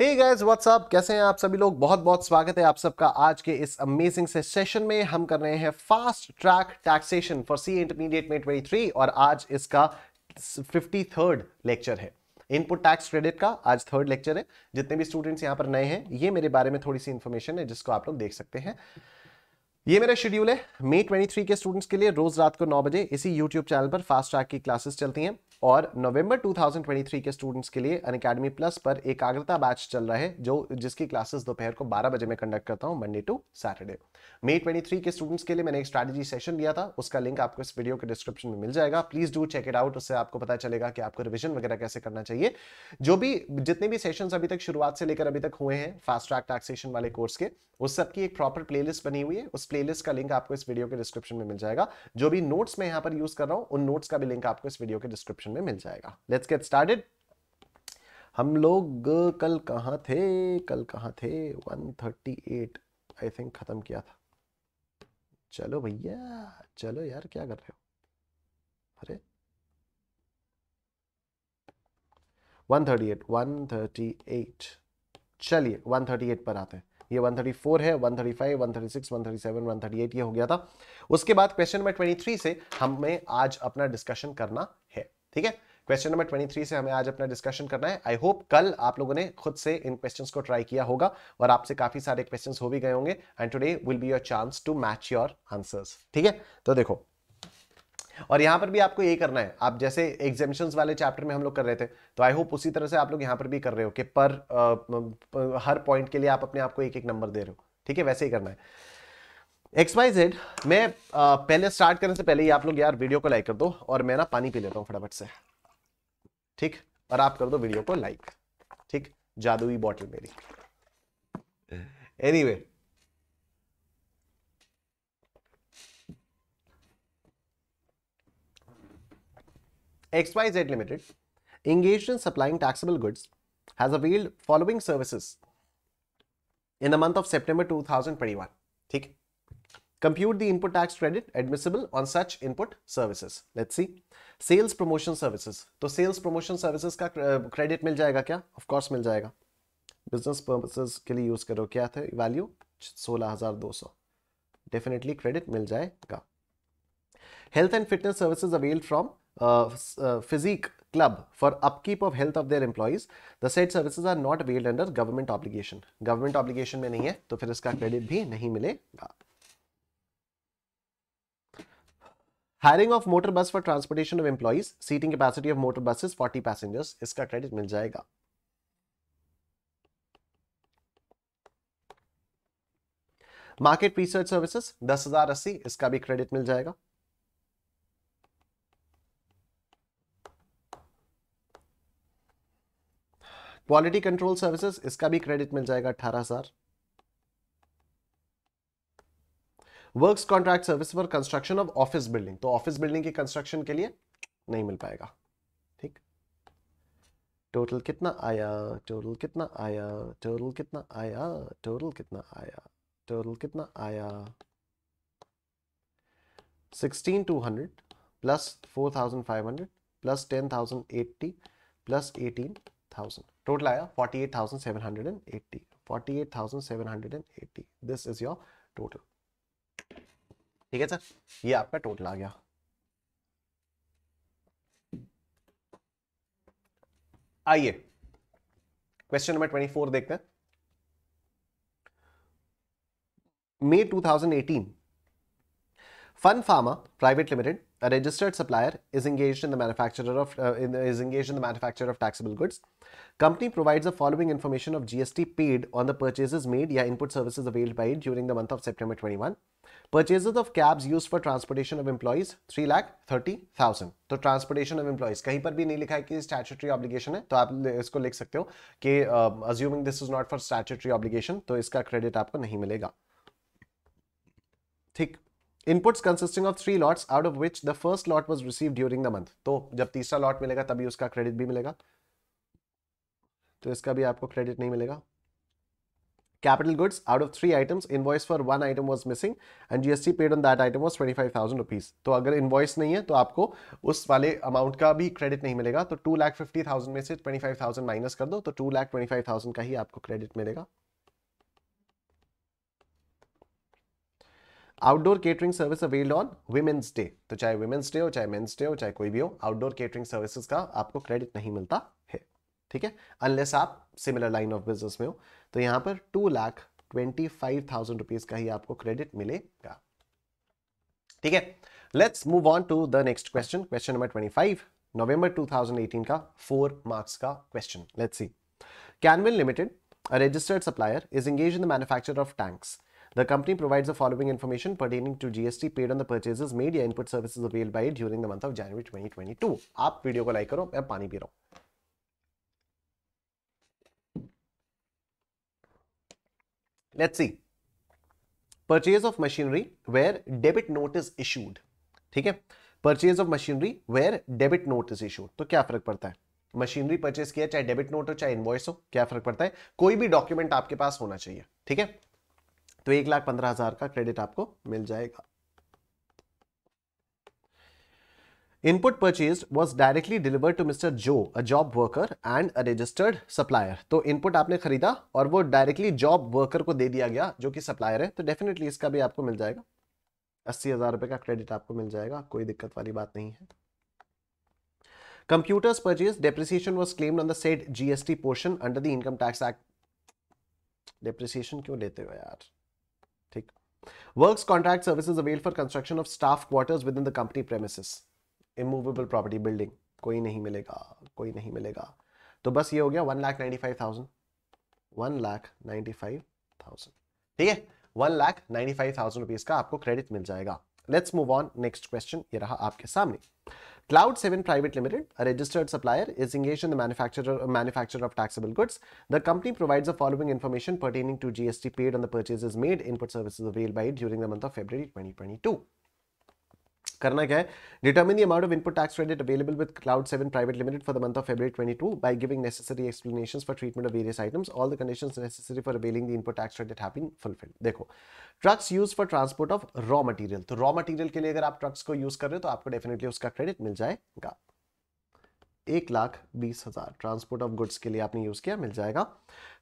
Hey guys what's up कैसे हैं आप सभी लोग बहुत बहुत स्वागत है आप सबका आज के इस अमेजिंग से सेशन में हम कर रहे हैं fast track taxation for C intermediate में थ्री और आज इसका फिफ्टी थर्ड लेक्चर है इनपुट टैक्स क्रेडिट का आज थर्ड लेक्चर है जितने भी स्टूडेंट्स यहाँ पर नए हैं ये मेरे बारे में थोड़ी सी इन्फॉर्मेशन है जिसको आप लोग देख सकते हैं ये मेरा शेड्यूल है मई 23 के स्टूडेंट्स के लिए रोज रात को 9 बजे इसी यूट्यूब चैनल पर फास्ट ट्रैक की क्लासेस चलती हैं और नवंबर 2023 के स्टूडेंट्स के लिए अन अकेडमी प्लस पर एकाग्रता बैच चल रहा है जो जिसकी क्लासेस दोपहर को 12 बजे में कंडक्ट करता हूं मंडे टू सैटरडे मई 23 के स्टूडेंट्स के लिए मैंने एक स्ट्रेटजी सेशन लिया था उसका लिंक आपको इस वीडियो के डिस्क्रिप्शन में मिल जाएगा please do check it out उससे आपको पता चलेगा कि आपको रिविजन वगैरह कैसे करना चाहिए जो भी जितने भी सेशन अभी तक शुरुआत से लेकर अभी तक हुए हैं फास्ट ट्रैक टैक्सेशन वाले कोर्स के उस सब की एक प्रॉपर प्लेलिस्ट बनी हुई है उस प्लेलिस्ट का लिंक आपको इस वीडियो के डिस्क्रिप्शन में मिल जाएगा जो भी नोट्स मैं यहाँ पर यूज कर रहा हूँ उन नोट्स का भी लिंक आपको इस वीडियो के डिस्क्रिप्शन डिस्क्रिप्शन में मिल जाएगा लेट्स गेट स्टार्टेड हम लोग कल कहाँ थे कल कहाँ थे 138 आई थिंक ख़त्म किया था चलो भैया चलो यार क्या कर रहे हो अरे 138 138 चलिए 138 पर आते हैं ये 134 है 135, 136, 137, 138 ये हो गया था उसके बाद क्वेश्चन नंबर 23 से हमें आज अपना डिस्कशन करना ठीक है क्वेश्चन नंबर 23 से हमें आज अपना डिस्कशन करना है आई होप कल आप लोगों ने खुद से इन क्वेश्चंस को ट्राई किया होगा और आपसे काफी सारे क्वेश्चंस हो भी गए होंगे and today will be your chance to match your answers ठीक है तो देखो और यहां पर भी आपको ये करना है आप जैसे एग्जामिशन वाले चैप्टर में हम लोग कर रहे थे तो आई होप उसी तरह से आप लोग यहां पर भी कर रहे हो कि पर आ, हर पॉइंट के लिए आप अपने आप को एक एक नंबर दे रहे हो ठीक है वैसे ही करना है एक्स वाई जेड मैं पहले स्टार्ट करने से पहले ही आप लोग यार वीडियो को लाइक कर दो और मैं ना पानी पी लेता हूँ फटाफट से ठीक और आप कर दो वीडियो को लाइक ठीक जादुई बॉटल मेरी anyway anyway, X Y Z limited engage in supplying taxable goods has availed following services in the month of September two thousand twenty one ठीक Compute the input tax credit admissible on such input services. Let's see. Sales promotion services. to sales promotion services ka credit mil jayega kya Of course mil jayega Business purposes ke liye use karo kya थे value? 16,200. Definitely credit mil jayega Health and fitness services availed from uh, uh, physique club for upkeep of health of their employees the said services are not availed under government obligation government obligation mein nahi hai to fir iska credit bhi nahi milega hiring of motor bus for transportation of employees seating capacity of motor buses 40 passengers इसका credit मिल जाएगा market research services दस हजार अस्सी इसका भी credit मिल जाएगा क्वालिटी कंट्रोल सर्विसेज इसका भी क्रेडिट मिल जाएगा अठारह हजार works contract service for construction of office building तो ऑफिस बिल्डिंग की कंस्ट्रक्शन के लिए नहीं मिल पाएगा ठीक टोटल कितना आया टोटल कितना आया टोटल कितना आया टोटल कितना आया टोटल कितना आया sixteen two hundred plus four thousand five hundred plus ten thousand eighty plus eighteen thousand total आया forty eight thousand seven hundred and eighty forty eight thousand seven hundred and eighty this is your total ठीक है sir ये आपका total आ गया आइए question number twenty four देखते हैं मई 2018 Fun Pharma private limited A registered supplier is engaged in the manufacturer of uh, in, is engaged in the manufacture of taxable goods. Company provides the following information of GST paid on the purchases made या input services availed by it during the month of September 21. Purchases of cabs used for transportation of employees 3 lakh 30000 thousand transportation of employees kahi par bhi nahi likha hai ki statutory obligation hai to aap isko likh sakte ho ki uh, assuming this is not for statutory obligation to iska credit aapko nahi milega ठीक inputs consisting of three lots out of which the first lot was receive during the month तो जब तीसरा lot मिलेगा तभी उसका credit भी मिलेगा तो इसका भी आपको क्रेडिट नहीं मिलेगा capital goods out for one item was missing and G S T paid on that item was twenty five thousand rupees तो अगर invoice नहीं है तो आपको उस वाले अमाउंट का भी क्रेडिट नहीं मिलेगा तो टू लाख फिफ्टी थाउजेंड में से थाउजेंड माइनस कर दो तो थाउजेंड का ही आपको क्रेडिट मिलेगा outdoor catering service availed on women's day तो चाहे वुमेन्स डे हो चाहे मेन्स डे हो चाहे कोई भी हो आउटडोर केटरिंग सर्विसेज का आपको क्रेडिट नहीं मिलता है ठीक है अनलेस आप सिमिलर लाइन ऑफ बिजनेस में हो तो यहां पर two lakh twenty five thousand rupees का ही आपको क्रेडिट मिलेगा ठीक है let's move on to the next question question number twenty five November two thousand eighteen का फोर मार्क्स का question let's see Canwin limited registered supplier is engage in the manufacture of tanks The company provides the following information pertaining to GST paid on the purchases made या input services availed by it during the month of January 2022. आप video को like करो मैं पानी P रहा हूँ Let's see. Purchase of machinery where debit note is issued. ठीक है purchase of machinery where debit note is issue तो क्या फर्क पड़ता है मशीनरी परचेज किया चाहे डेबिट नोट हो चाहे इन्वॉइस हो क्या फर्क पड़ता है कोई भी डॉक्यूमेंट आपके पास होना चाहिए ठीक है तो एक लाख पंद्रह हजार का क्रेडिट आपको मिल जाएगा input purchase was directly delivered to mister Joe a job worker and a registered supplier तो इनपुट आपने खरीदा और वो डायरेक्टली जॉब वर्कर को दे दिया गया जो कि सप्लायर है तो डेफिनेटली इसका भी आपको मिल जाएगा अस्सी हजार रुपए का क्रेडिट आपको मिल जाएगा कोई दिक्कत वाली बात नहीं है computers purchase depreciation was claim on the set GST portion under the income tax act depreciation क्यों लेते हो यार ठीक works contract services avail for construction of staff quarters with in the company premises immovable property building कोई नहीं मिलेगा कोई नहीं मिलेगा तो बस ये हो गया one lakh ninety five thousand one lakh ninety five thousand ठीक है one lakh ninety five thousand rupees का आपको क्रेडिट मिल जाएगा let's move on next question ये रहा आपके सामने Cloud 7 Private Limited, a registered supplier, is engaged in the manufacturer, manufacture of taxable goods. The company provides the following information pertaining to GST paid on the purchases made, input services availed by it during the month of February 2022. करना क्या है determine the amount of input tax credit available with Cloud Seven private limited for the month of February 22 by giving necessary explanations for treatment of various items all the conditions necessary for availing the input tax credit have been fulfilled देखो trucks use for transport of raw material तो raw material के लिए अगर आप trucks को use कर रहे हो तो आपको डेफिनेटली उसका क्रेडिट मिल जाएगा एक लाख बीस हजार ट्रांसपोर्ट ऑफ गुड्स के लिए आपने यूज किया मिल जाएगा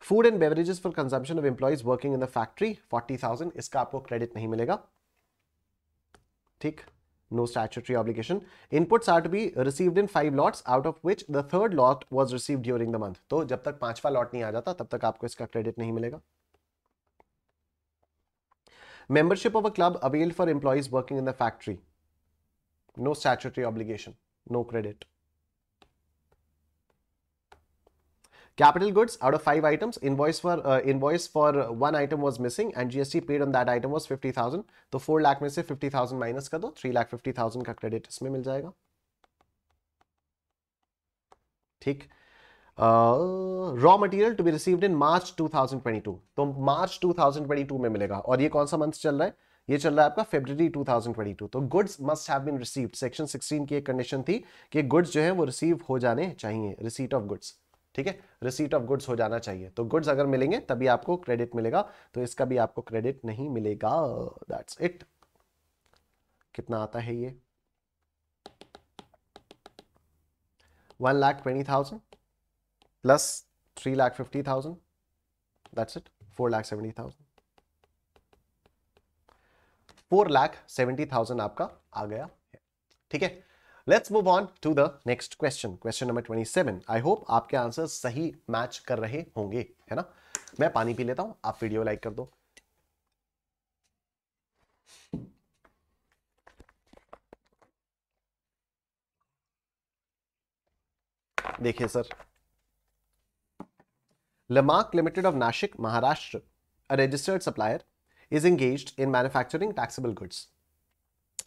food and beverages for consumption of employees working in the factory forty thousand इसका आपको क्रेडिट नहीं मिलेगा ठीक no statutory obligation. Inputs are to be received in five lots, out of which the third lot was received during the month. So, जब तक पांचवा lot नहीं आ जाता तब तक आपको credit नहीं मिलेगा Membership of a club availed for employees working in the factory. No statutory obligation, no credit. Capital goods out of five items, invoice for uh, invoice for uh, one item was missing and GST paid on that item was 50,000. to 4 lakh mein se 50,000 minus kar do 3 lakh 50,000 का credit इसमें मिल जाएगा ठीक raw material to be received in March 2022 तो मार्च 2022 में मिलेगा और ये कौन सा मंथ चल रहा है ये चल रहा है आपका फेब्रवरी 2022 तो goods must have been received section 16 की एक कंडीशन थी कि गुड्स जो है वो रिसीव हो जाने चाहिए रिसीट ऑफ गुड्स ठीक है रिसीट ऑफ गुड्स हो जाना चाहिए तो गुड्स अगर मिलेंगे तभी आपको क्रेडिट मिलेगा तो इसका भी आपको क्रेडिट नहीं मिलेगा दैट्स इट कितना आता है ये one lakh twenty thousand plus three lakh fifty thousand that's it four lakh seventy thousand four lakh seventy thousand आपका आ गया है ठीक है let's move on to the next question question number twenty seven I hope आपके आंसर सही मैच कर रहे होंगे है ना मैं पानी पी लेता हूं आप वीडियो लाइक कर दो देखिए sir Lamak limited of Nashik Maharashtra a registered supplier is engage in manufacturing taxable goods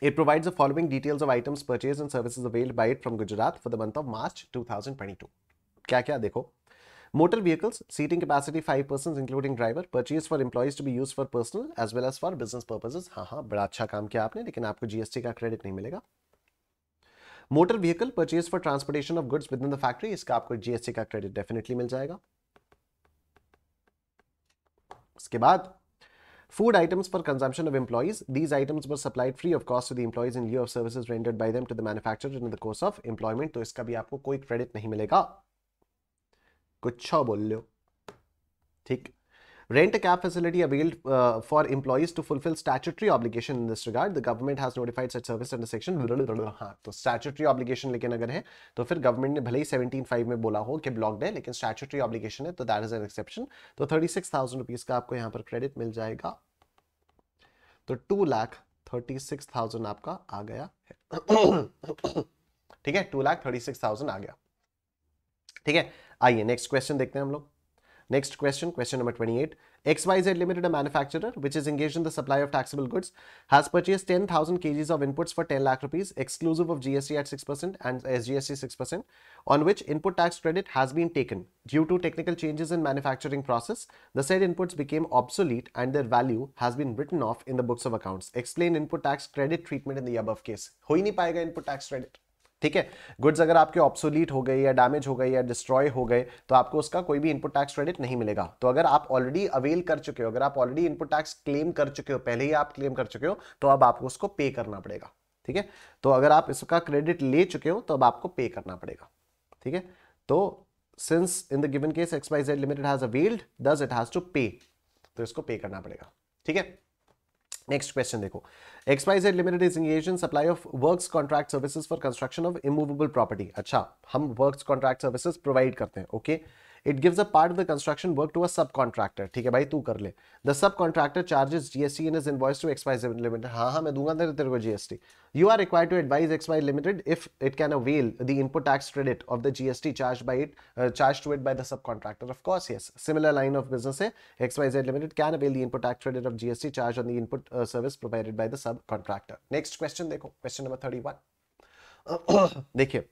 It provides the following details of items purchased and services availed by it from Gujarat for the month of March 2022. क्या क्या देखो motor vehicles seating capacity five percent including driver purchase for employees to be use for personal as well as for business purposes हाँ हाँ बड़ा अच्छा काम किया आपने लेकिन आपको जीएसटी का क्रेडिट नहीं मिलेगा motor vehicle purchase for transportation of goods with in the factory इसका आपको जीएसटी का क्रेडिट डेफिनेटली मिल जाएगा इसके बाद Food items for consumption of employees. These items were supplied free of cost to the employees in lieu of services rendered by them to the manufacturer in the course of employment. तो इसका भी आपको कोई credit नहीं मिलेगा कुछ bol lo theek Rent a cab facility availed uh, for employees to fulfill statutory obligation in this regard. The government has notified such service under section. हाँ तो statutory obligation लेकिन अगर है तो फिर government ने भले ही 17.5 में बोला हो कि blocked है लेकिन statutory obligation है तो that is an exception. तो 36,000 रुपीस का आपको यहाँ पर credit मिल जाएगा. तो 2 लाख 36,000 आपका आ गया है. ठीक है 2 लाख 36,000 आ गया. ठीक है आइए नेक्स्ट क्वेश्चन देखते हैं हम लोग. Next question, question number 28. XYZ Limited, a manufacturer which is engaged in the supply of taxable goods, has purchased 10,000 kgs of inputs for 10 lakh rupees, exclusive of GST at 6% and SGST 6%, on which input tax credit has been taken. Due to technical changes in manufacturing process, the said inputs became obsolete and their value has been written off in the books of accounts. Explain input tax credit treatment in the above case. Ho hi nahi input tax credit. ठीक है goods अगर आपके obsolete हो गए या damage हो गए या डिस्ट्रॉय हो गए तो आपको उसका कोई भी इनपुट टैक्स क्रेडिट नहीं मिलेगा तो अगर आप ऑलरेडी अवेल कर चुके हो अगर आप ऑलरेडी इनपुट टैक्स क्लेम कर चुके हो पहले ही आप क्लेम कर चुके हो तो अब आपको उसको पे करना पड़ेगा ठीक है तो अगर आप इसका क्रेडिट ले चुके हो तो अब आपको पे करना पड़ेगा ठीक है तो since in the given case X Y Z limited has availed this it has to pay तो इसको पे करना पड़ेगा ठीक है नेक्स्ट क्वेश्चन देखो XYZ Limited is engaged in supply of works contract services for construction of immovable property. अच्छा हम works contract services provide करते हैं okay? It gives a part of the construction work to a sub contractor ठीक है भाई तू कर ले the sub contractor charges GST in his invoice to X Y Z limited हाँ हाँ मैं दूंगा तेरे तेरे को GST you are require to advise X Y Z limited if it can avail the input tax credit of the GST charge by it charge to it by the sub contractor of course of course yes similar line of business say limited can avail the input tax credit of GST charge on the input service provided by the sub contractor next question देखो question number thirty one देखिए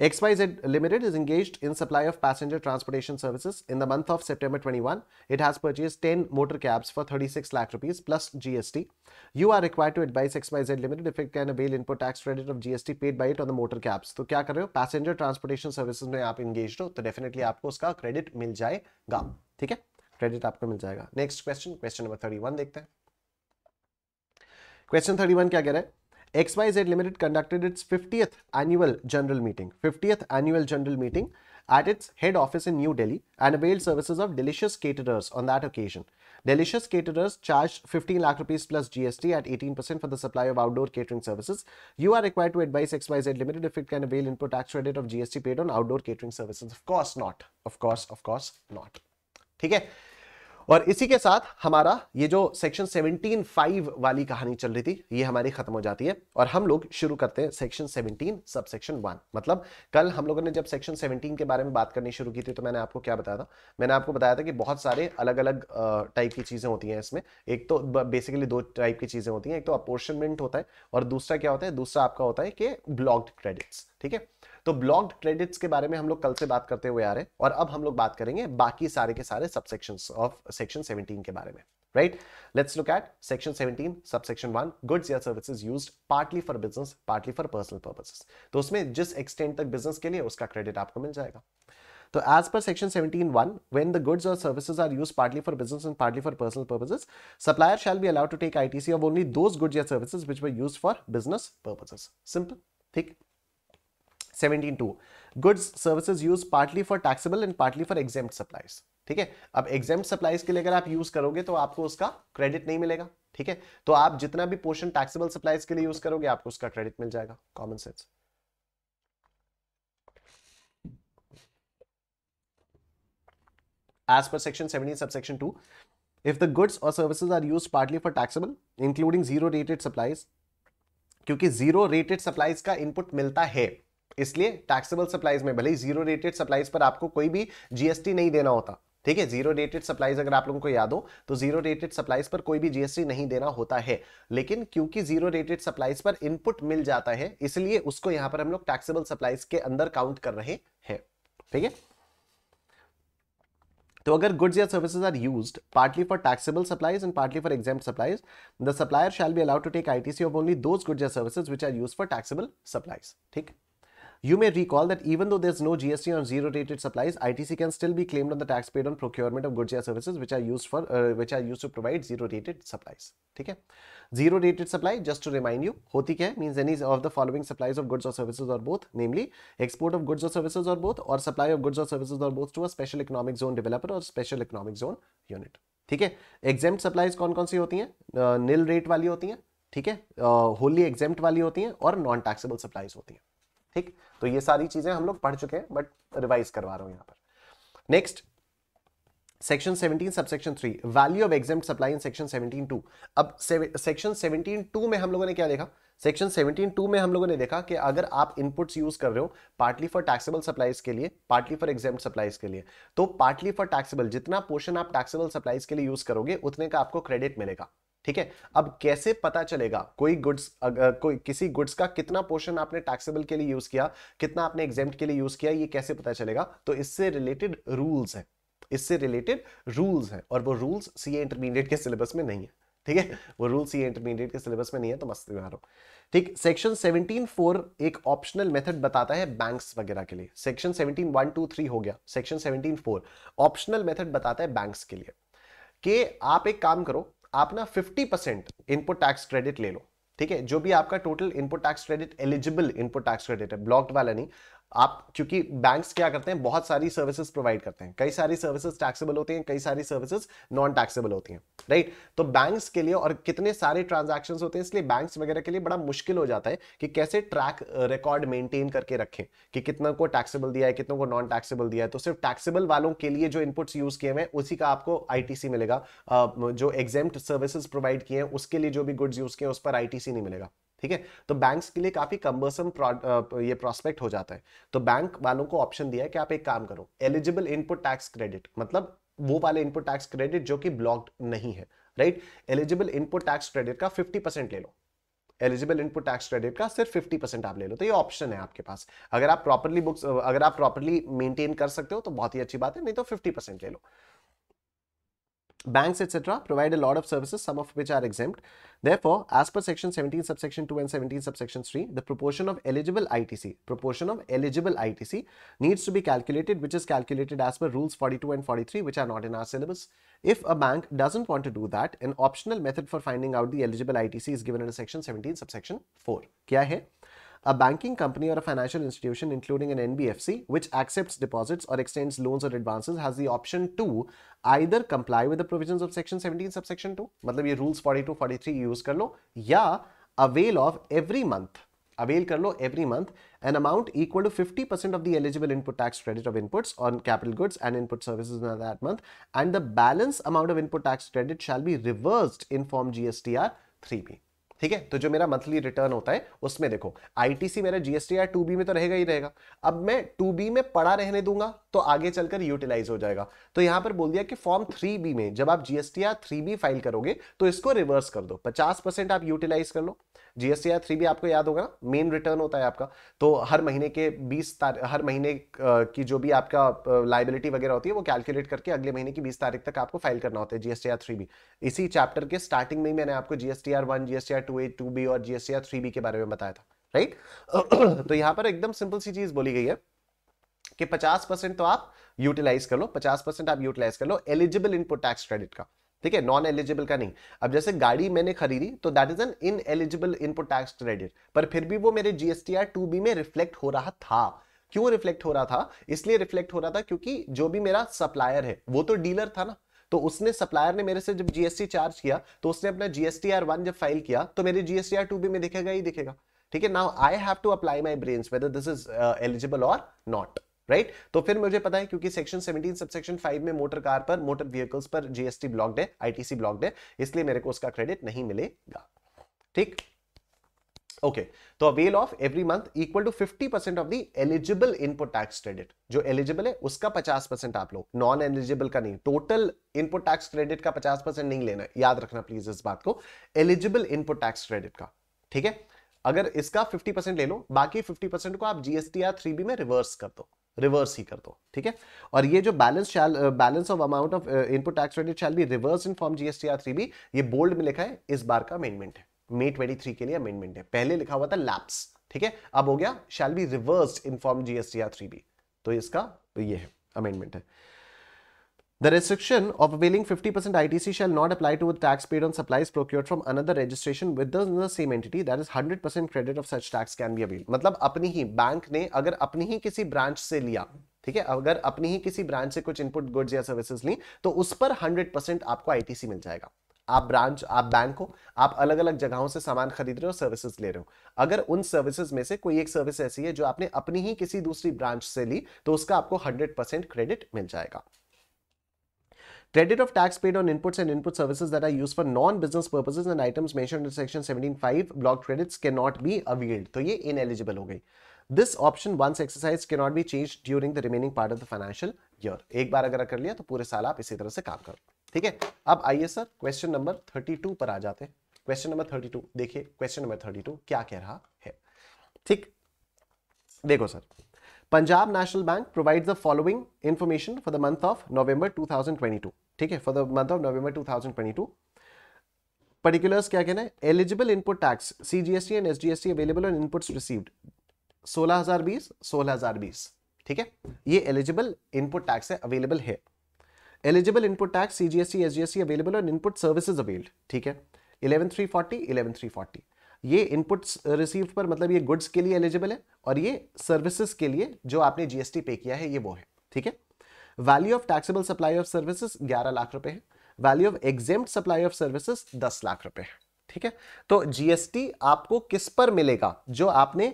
XYZ Limited is engaged in supply of passenger transportation services. In the month of September 21, it has purchased 10 motor cabs for 36 lakh rupees plus GST. You are required to advise XYZ Limited if it can avail input tax credit of GST paid by it on the motor cabs. So, what do you हो passenger transportation services में engaged engage हो तो definitely आपको credit credit मिल जाएगा ठीक है credit आपको मिल जाएगा question, question question number thirty देखते हैं क्वेश्चन थर्टी क्या कह रहा है XYZ Limited conducted its 50th annual general meeting, 50th annual general meeting at its head office in New Delhi and availed services of delicious caterers on that occasion. Delicious caterers charged 15 lakh rupees plus GST at 18% for the supply of outdoor catering services. You are required to advise XYZ Limited if it can avail input tax credit of GST paid on outdoor catering services. Of course not. Of course, of course not. ठीक है और इसी के साथ हमारा ये जो section 17.5 वाली कहानी चल रही थी ये हमारी खत्म हो जाती है और हम लोग शुरू करते हैं सेक्शन 17 सब सेक्शन वन मतलब कल हम लोगों ने जब सेक्शन 17 के बारे में बात करनी शुरू की थी तो मैंने आपको क्या बताया था मैंने आपको बताया था कि बहुत सारे अलग अलग टाइप की चीज़ें होती हैं इसमें एक तो बेसिकली दो टाइप की चीज़ें होती हैं एक तो अपोर्शनमेंट होता है और दूसरा क्या होता है दूसरा आपका होता है कि ब्लॉग्ड क्रेडिट्स ठीक है तो ब्लॉक्ड क्रेडिट्स के बारे में हम लोग कल से बात करते हुए आ रहे हैं और अब हम लोग बात करेंगे बाकी सारे के सारे सबसेक्शन ऑफ सेक्शन सेवनटीन के बारे में right let's look at section seventeen subsection one goods या services use partly for business partly for personal purposes तो उसमें जिस एक्सटेंड तक बिजनेस के लिए उसका क्रेडिट आपको मिल जाएगा तो as per section seventeen one when the goods और services are use partly for business and partly for personal purposes supplier shall be allowed to take I T C of only those goods या services which were use for business purposes simple ठीक 17.2 goods services use partly for taxable and partly for exempt supplies ठीक है अब exam supplies के लिए अगर आप use करोगे तो आपको उसका क्रेडिट नहीं मिलेगा ठीक है तो आप जितना भी पोर्शन टैक्सेबल सप्लाईज के लिए यूज करोगे आपको उसका क्रेडिट मिल जाएगा common sense as per section 17 subsection 2 if the goods or services are used partly for taxable including zero rated supplies क्योंकि जीरो रेटेड सप्लाईज का इनपुट मिलता है इसलिए टैक्सेबल सप्लाईज में भले ही जीरो रेटेड सप्लाईज पर आपको कोई भी जीएसटी नहीं देना होता ठीक है जीरो रेटेड सप्लाईज अगर आप लोगों को याद हो तो जीरो रेटेड सप्लाईज पर कोई भी जीएसटी नहीं देना होता है लेकिन क्योंकि जीरो रेटेड सप्लाईज पर इनपुट मिल जाता है इसलिए उसको यहां पर हम लोग टैक्सेबल सप्लाईज के अंदर काउंट कर रहे हैं ठीक है तो अगर गुड्स या services are used partly for taxable supplies and partly for exempt supplies the supplier shall be allowed to take ITC of only those goods या services which are used for taxable supplies ठीक है You may recall that even though there's no GST on zero rated supplies, ITC can still be claimed on the tax paid on procurement of goods or services which are used for uh, which are used to provide zero rated supplies. Okay, zero rated supply just to remind you होती क्या means any of the following supplies of goods or services or both namely export of goods or services or both or supply of goods or services or both to a special economic zone developer or special economic zone unit. ठीक है exam supplies कौन कौन सी होती हैं nil rate वाली होती हैं ठीक है होली एग्जाम वाली होती हैं और नॉन टैक्सेबल सप्लाईज होती हैं ठीक तो ये सारी चीजें हम लोग पढ़ चुके हैं बट रिवाइज करवा रहा हूं यहां पर next section 17 subsection 3 value of exempt supply in section 17.2 अब सेक्शन 17.2 में हम लोगों ने क्या देखा सेक्शन 17.2 टू में हम लोगों ने देखा कि अगर आप इनपुट्स यूज कर रहे हो पार्टली फॉर टैक्सेबल सप्लाईज के लिए पार्टली फॉर एग्जाम सप्लाईज के लिए तो पार्टली फॉर टैक्सेबल जितना पोर्शन आप टैक्सेबल सप्लाईज के लिए यूज करोगे उतने का आपको क्रेडिट मिलेगा ठीक है अब कैसे पता चलेगा कोई गुड्स कोई किसी गुड्स का कितना पोर्शन आपने टैक्सेबल के लिए यूज किया कितना आपने एग्जाम के लिए यूज किया ये कैसे पता चलेगा तो इससे रिलेटेड रूल्स है इससे रिलेटेड रूल्स है और वो रूल्स सी इंटरमीडिएट के सिलेबस में नहीं है ठीक है वो रूल सी इंटरमीडिएट के सिलेबस में नहीं है तो मस्त बना रहा ठीक सेक्शन 17.4 एक ऑप्शनल मेथड बताता है बैंक्स वगैरह के लिए सेक्शन वन टू थ्री हो गया सेक्शन 17.4 ऑप्शनल मेथड बताता है बैंक्स के लिए कि आप एक काम करो आप ना 50 परसेंट इनपुट टैक्स क्रेडिट ले लो ठीक है जो भी आपका total input tax credit eligible input tax credit है ब्लॉक्ड वाला नहीं आप क्योंकि बैंक्स क्या करते हैं बहुत सारी सर्विसेज प्रोवाइड करते हैं कई सारी सर्विसेज टैक्सेबल होती हैं कई सारी सर्विसेज नॉन टैक्सेबल होती हैं राइट तो बैंक्स के लिए और कितने सारे ट्रांजैक्शंस होते हैं इसलिए बैंक्स वगैरह के लिए बड़ा मुश्किल हो जाता है कि कैसे ट्रैक रिकॉर्ड मेंटेन करके रखें कि कितना को टैक्सेबल दिया है कितनों को नॉन टैक्सेबल दिया है तो सिर्फ टैक्सेबल वालों के लिए जो इनपुट्स यूज किए हुए हैं उसी का आपको आई मिलेगा जो एग्जाम सर्विसेज प्रोवाइड किए हैं उसके लिए जो भी गुड्स यूज किए हैं उस पर आई नहीं मिलेगा ठीक है तो बैंक्स के लिए काफी कम्बर्सम ये प्रोस्पेक्ट हो जाता है तो बैंक वालों को ऑप्शन दिया है कि आप एक काम करो एलिजिबल इनपुट टैक्स क्रेडिट मतलब वो वाले इनपुट टैक्स क्रेडिट जो कि ब्लॉक्ड नहीं है right eligible input tax credit का 50 परसेंट ले लो एलिजिबल इनपुट टैक्स क्रेडिट का सिर्फ 50 परसेंट आप ले लो तो ये ऑप्शन है आपके पास अगर आप प्रॉपरली बुक्स अगर आप प्रॉपरली मेंटेन कर सकते हो तो बहुत ही अच्छी बात है नहीं तो 50 परसेंट ले लो banks etc provide a lot of services some of which are exempt therefore as per section 17 subsection 2 and 17 subsection 3 the proportion of eligible itc proportion of eligible itc needs to be calculated which is calculated as per rules 42 and 43 which are not in our syllabus if a bank doesn't want to do that an optional method for finding out the eligible itc is given in section 17 subsection 4 kya hai a banking company or a financial institution, including an NBFC, which accepts deposits or extends loans or advances, has the option to either comply with the provisions of Section 17, subsection 2, मतलब ये rules 42, 43 use कर लो, या avail of every month avail kar every month an amount equal to 50% of the eligible input tax credit of inputs on capital goods and input services in that month and the balance amount of input tax credit shall be reversed in form GSTR 3B. ठीक है तो जो मेरा monthly return होता है उसमें देखो ITC मेरा जीएसटी या टू बी में तो रहेगा ही रहेगा अब मैं टू बी में पड़ा रहने दूंगा तो आगे चलकर यूटिलाइज हो जाएगा तो यहां पर बोल दिया कि फॉर्म थ्री बी में जब आप GST R three B file करोगे तो इसको रिवर्स कर दो पचास आप यूटिलाइज कर लो जीएसटी या थ्री बी आपको याद होगा ना मेन रिटर्न होता है आपका तो हर महीने के बीस तारीख हर महीने की जो भी आपका लाइबिलिटी वगैरह होती है वो कैलकुलेट करके अगले महीने की बीस तारीख तक आपको फाइल करना होता है जीएसटी आर थ्री बी इसी चैप्टर के स्टार्टिंग में ही मैंने आपको GST R one GST R two A two B और जीएसटी या थ्री बी के बारे में बताया था राइट तो यहां पर एकदम सिंपल सी चीज बोली गई है कि 50 परसेंट तो आप यूटिलाइज कर लो 50 परसेंट आप यूटिलाइज कर लो एलिजिबल इनपुट टैक्स क्रेडिट का ठीक है नॉन एलिजिबल का नहीं अब जैसे गाड़ी मैंने खरीदी तो that is an ineligible input tax credit पर फिर भी वो मेरे जीएसटी आर टू बी में रिफ्लेक्ट हो रहा था क्यों रिफ्लेक्ट हो रहा था इसलिए रिफ्लेक्ट हो रहा था क्योंकि जो भी मेरा सप्लायर है वो तो डीलर था ना तो उसने सप्लायर ने मेरे से जब जीएसटी चार्ज किया तो उसने अपना जीएसटी आर वन जब फाइल किया तो मेरे जीएसटी आर टू भी में दिखेगा ही दिखेगा ठीक है now I have to apply my brain whether this is eligible और नॉट राइट right? तो फिर मुझे पता है क्योंकि सेक्शन 17 सबसेक्शन 5 में मोटर कार पर मोटर व्हीकल्स पर जीएसटी ब्लॉक्ड है आईटीसी ब्लॉक है इसलिए मेरे को उसका क्रेडिट नहीं मिलेगा ठीक ओके तो avail of every month equal to 50 percent of the eligible input tax credit जो एलिजिबल है उसका 50 परसेंट आप लोग नॉन एलिजिबल का नहीं टोटल इनपुट टैक्स क्रेडिट का 50 परसेंट नहीं लेना याद रखना प्लीज इस बात को एलिजिबल इनपुट टैक्स क्रेडिट का ठीक है अगर इसका 50 परसेंट ले लो बाकी 50 परसेंट को आप जीएसटी या थ्री में रिवर्स कर दो रिवर्स ही कर दो ठीक है और ये जो balance balance of amount of input tax credit shall be reverse in form GST या थ्री ये बोल्ड में लिखा है इस बार का अमेंडमेंट है मई 23 के लिए अमेंडमेंट है पहले लिखा हुआ था लैप्स ठीक है अब हो गया shall be reversed in form GST R three B तो इसका तो ये है अमेंडमेंट है The restriction of availing 50% ITC shall not apply to a tax paid on supplies procured from another registration with the, the same entity that is 100% credit of such tax can be availed. मतलब अपनी ही bank ने अगर अपनी ही किसी branch से लिया ठीक है अगर अपनी ही किसी ब्रांच से कुछ इनपुट गुड्स या सर्विसेज ली तो उस पर 100% आपको आईटीसी मिल जाएगा आप ब्रांच आप बैंक हो आप अलग अलग जगहों से सामान खरीद रहे हो सर्विसेज ले रहे हो अगर उन सर्विसेज में से कोई एक सर्विस ऐसी है जो आपने अपनी ही किसी दूसरी ब्रांच से ली तो उसका आपको हंड्रेड क्रेडिट मिल जाएगा Credit of tax paid on inputs and input services that are used for non-business purposes and items mentioned in section 17.5 blocked credits cannot be availed. तो ये ineligible हो गई this option once exercise can not be change during the remaining part of the financial year एक बार अगर कर लिया तो पूरे साल आप इसी तरह से काम करो ठीक है अब आइए sir question number thirty two पर आ जाते हैं क्वेश्चन नंबर थर्टी टू देखिए क्वेश्चन नंबर थर्टी टू क्या कह रहा है ठीक देखो sir Punjab national bank provide the following information for the month of November 2022 ठीक है for the month of November 2022 particulars क्या कहना है eligible input tax CGST and SGST available on inputs received 16020 16020 ठीक है ये एलिजिबल इनपुट टैक्स है available है eligible input tax S G S C available और इनपुट सर्विसेज अवेल्ड ठीक है eleven three forty eleven three forty ये inputs receive uh, पर मतलब ये गुड्स के लिए एलिजिबल है और ये सर्विसेज के लिए जो आपने जीएसटी पे किया है ये वो है ठीक है value of taxable supply of services ग्यारह लाख रुपए है value of exempt supply of services दस लाख रुपए है ठीक है तो जीएसटी आपको किस पर मिलेगा जो आपने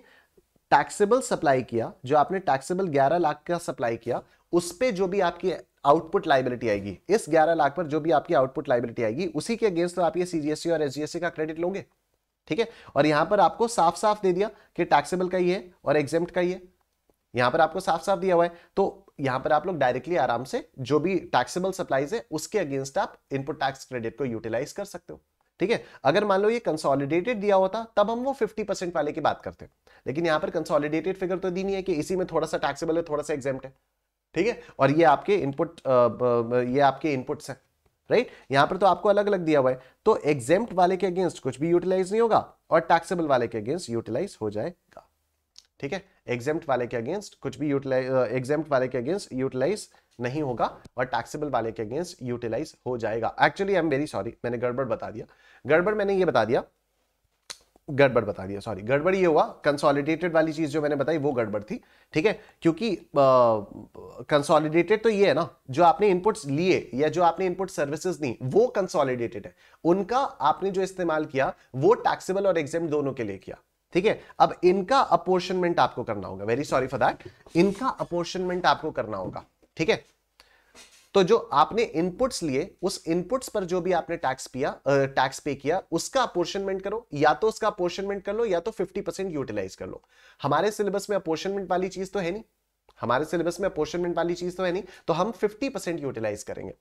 टैक्सेबल सप्लाई किया जो आपने टैक्सेबल ग्यारह लाख का सप्लाई किया उस पर जो भी आपकी आउटपुट लाइबिलिटी आएगी इस 11 लाख पर जो भी आपकी आउटपुट लाइबिलिटी आएगी उसी के अगेंस्ट तो आप ये सीजीएससी e और एसजीएससी e का क्रेडिट लोगे ठीक है और यहां पर आपको साफ साफ दे दिया कि टैक्सेबल का ही है और एग्जाम का ही है यहां पर आपको साफ साफ दिया हुआ है तो यहां पर आप लोग डायरेक्टली आराम से जो भी टैक्सेबल सप्लाईज है उसके अगेंस्ट आप इनपुट टैक्स क्रेडिट को यूटिलाइज कर सकते हो ठीक है अगर मान लो ये कंसोलिडेटेड दिया होता तब हम वो 50 परसेंट वाले की बात करते लेकिन यहां पर कंसोलिडेटेड फिगर तो दी नहीं है कि इसी में थोड़ा सा टैक्सेबल है थोड़ा सा एग्जेप्ट है ठीक है और ये आपके इनपुट ये आपके इनपुट्स हैं राइट यहां पर तो आपको अलग अलग दिया हुआ है तो एग्जेम्प्ट वाले के अगेंस्ट कुछ भी यूटिलाइज नहीं होगा और टैक्सेबल वाले के अगेंस्ट यूटिलाइज हो जाएगा ठीक है एग्जेम्प्ट वाले के अगेंस्ट कुछ भी यूटिलाइज एग्जेम्प्ट वाले के अगेंस्ट यूटिलाइज नहीं होगा और टैक्सेबल वाले के अगेंस्ट यूटिलाइज हो जाएगा actually I am very sorry मैंने गड़बड़ बता दिया गड़बड़ मैंने ये बता दिया गड़बड़ बता दिया सॉरी गड़बड़ ये हुआ कंसोलिडेटेड वाली चीज जो मैंने बताई वो गड़बड़ थी ठीक है क्योंकि कंसोलिडेटेड तो ये है ना जो आपने इनपुट्स लिए या जो आपने इनपुट सर्विसेज दी वो कंसोलिडेटेड है उनका आपने जो इस्तेमाल किया वो टैक्सेबल और एग्जाम दोनों के लिए किया ठीक है अब इनका अपोर्शनमेंट आपको करना होगा वेरी सॉरी फॉर दैट इनका अपोर्शनमेंट आपको करना होगा ठीक है तो जो आपने इनपुट्स लिए उस इनपुट्स पर जो भी आपने टैक्स पिया टैक्स पे किया उसका अपोर्शनमेंट करो या तो उसका अपोर्शनमेंट कर लो या तो 50 परसेंट यूटिलाइज कर लो हमारे सिलेबस में अपोर्शनमेंट वाली चीज तो है नहीं हमारे सिलेबस में अपोर्शनमेंट वाली चीज तो है नहीं तो हम फिफ्टी परसेंट यूटिलाइज करेंगे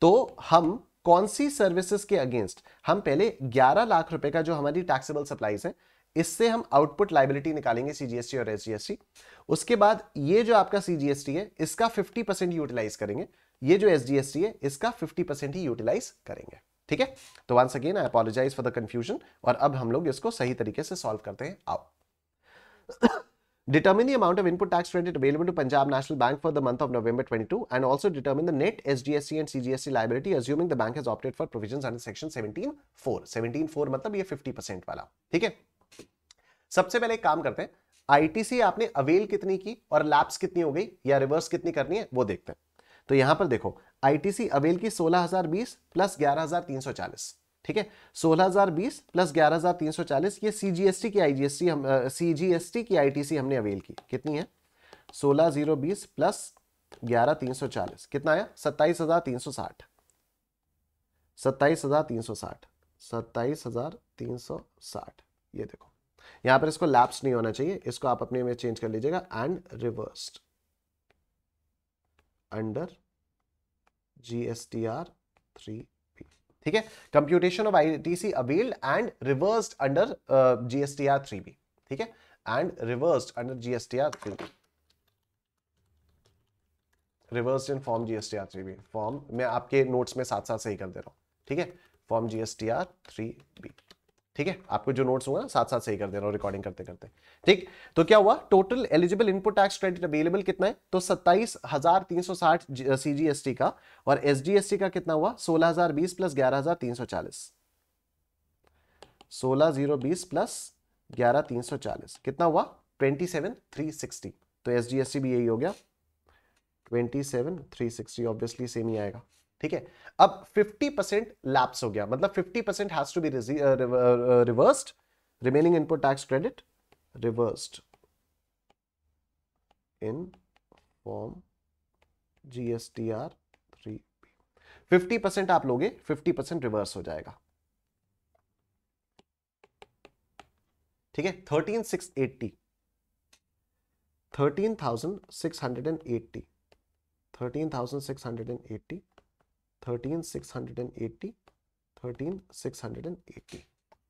तो हम कौन सी सर्विसेज के अगेंस्ट हम पहले ग्यारह लाख रुपए का जो हमारी टैक्सेबल सप्लाईज है इससे हम आउटपुट लाइबिलिटी निकालेंगे सीजीएसटी और एसजीएसटी उसके बाद ये जो आपका सीजीएसटी है इसका 50 परसेंट यूटिलाइज करेंगे ये जो एस है इसका फिफ्टी परसेंट ही यूटिलाइज करेंगे ठीक है तो once again I apologise for the confusion और अब हम लोग इसको सही तरीके से सॉल्व करते हैं आओ Determine the amount of input tax credit available to Punjab National Bank for the month of November 22 and also determine the net SGST and CGST liability assuming the bank has opted for provisions under section 17.4. 17.4 मतलब ये 50% वाला, ठीक है? सबसे पहले काम करते हैं, ITC आपने अवेल कितनी की और लैप्स कितनी हो गई या रिवर्स कितनी करनी है वो देखते हैं. तो यहां पर देखो आईटीसी अवेल की 16020 प्लस 11340 ठीक है 16020 प्लस 11340 ये सीजीएसटी की आईजीएसटी हम सीजीएसटी uh, की आईटीसी हमने अवेल की कितनी है 16020 प्लस 11340 कितना आया 27360 सौ साठ ये देखो यहां पर इसको लैप्स नहीं होना चाहिए इसको आप अपने में चेंज कर लीजिएगा and reversed under GSTR three ठीक है computation of ITC availed and reverse under GSTR three B ठीक है and reverse under GSTR three B reverse in form GSTR three B form मैं आपके नोट्स में साथ साथ सही कर दे रहा हूं ठीक है फॉर्म जीएसटीआर थ्री बी ठीक है आपको जो नोट्स होंगे साथ साथ सही कर हूँ रिकॉर्डिंग करते करते ठीक तो क्या हुआ total eligible input tax credit available कितना है तो सत्ताईस हजार तीन सौ साठ टी का और टी का कितना हुआ सोलह हजार बीस प्लस ग्यारह हजार तीन सौ चालीस सोलह जीरो बीस प्लस ग्यारह तीन सौ चालीस कितना हुआ ट्वेंटी सेवन थ्री सिक्सटी तो टी भी यही हो गया twenty seven three sixty obviously same ही आएगा ठीक है अब 50 परसेंट लैप्स हो गया मतलब 50 percent has to be reversed remaining input tax credit reversed in form GSTR three fifty percent आप लोगे फिफ्टी परसेंट रिवर्स हो जाएगा ठीक है thirteen six eighty thirteen thousand six hundred and eighty thirteen thousand six hundred and eighty thirteen six hundred and eighty thirteen six hundred and eighty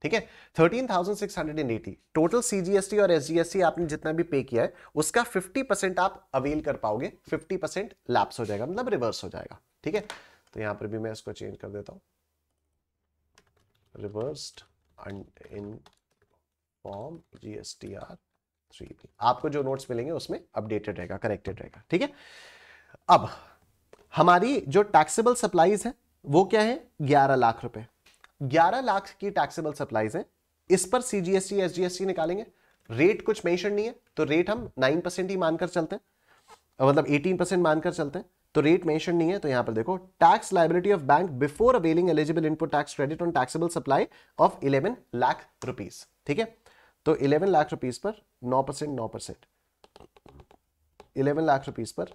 ठीक है thirteen thousand six hundred and eighty total CGST और SGST आपने जितना भी पे किया है उसका फिफ्टी परसेंट आप अवेल कर पाओगे फिफ्टी परसेंट लैप्स हो जाएगा मतलब रिवर्स हो जाएगा ठीक है तो यहां पर भी मैं इसको चेंज कर देता हूं reversed in form GSTR three आपको जो नोट्स मिलेंगे उसमें अपडेटेड रहेगा करेक्टेड रहेगा ठीक है अब हमारी जो टैक्सेबल सप्लाईज है वो क्या है ग्यारह लाख रुपए ग्यारह लाख की टैक्सेबल सप्लाईज है इस पर सीजीएसटी एसजीएसटी निकालेंगे रेट कुछ मेंशन नहीं है तो रेट हम नाइन परसेंट ही मानकर चलते हैं मतलब एटीन परसेंट मानकर चलते हैं तो रेट मेंशन नहीं है तो यहां पर देखो tax liability of bank before availing eligible input tax credit on taxable supply of eleven lakh rupees ठीक है तो इलेवन लाख रुपीज पर नौ परसेंट नौ परसेंट इलेवन लाख रुपीज पर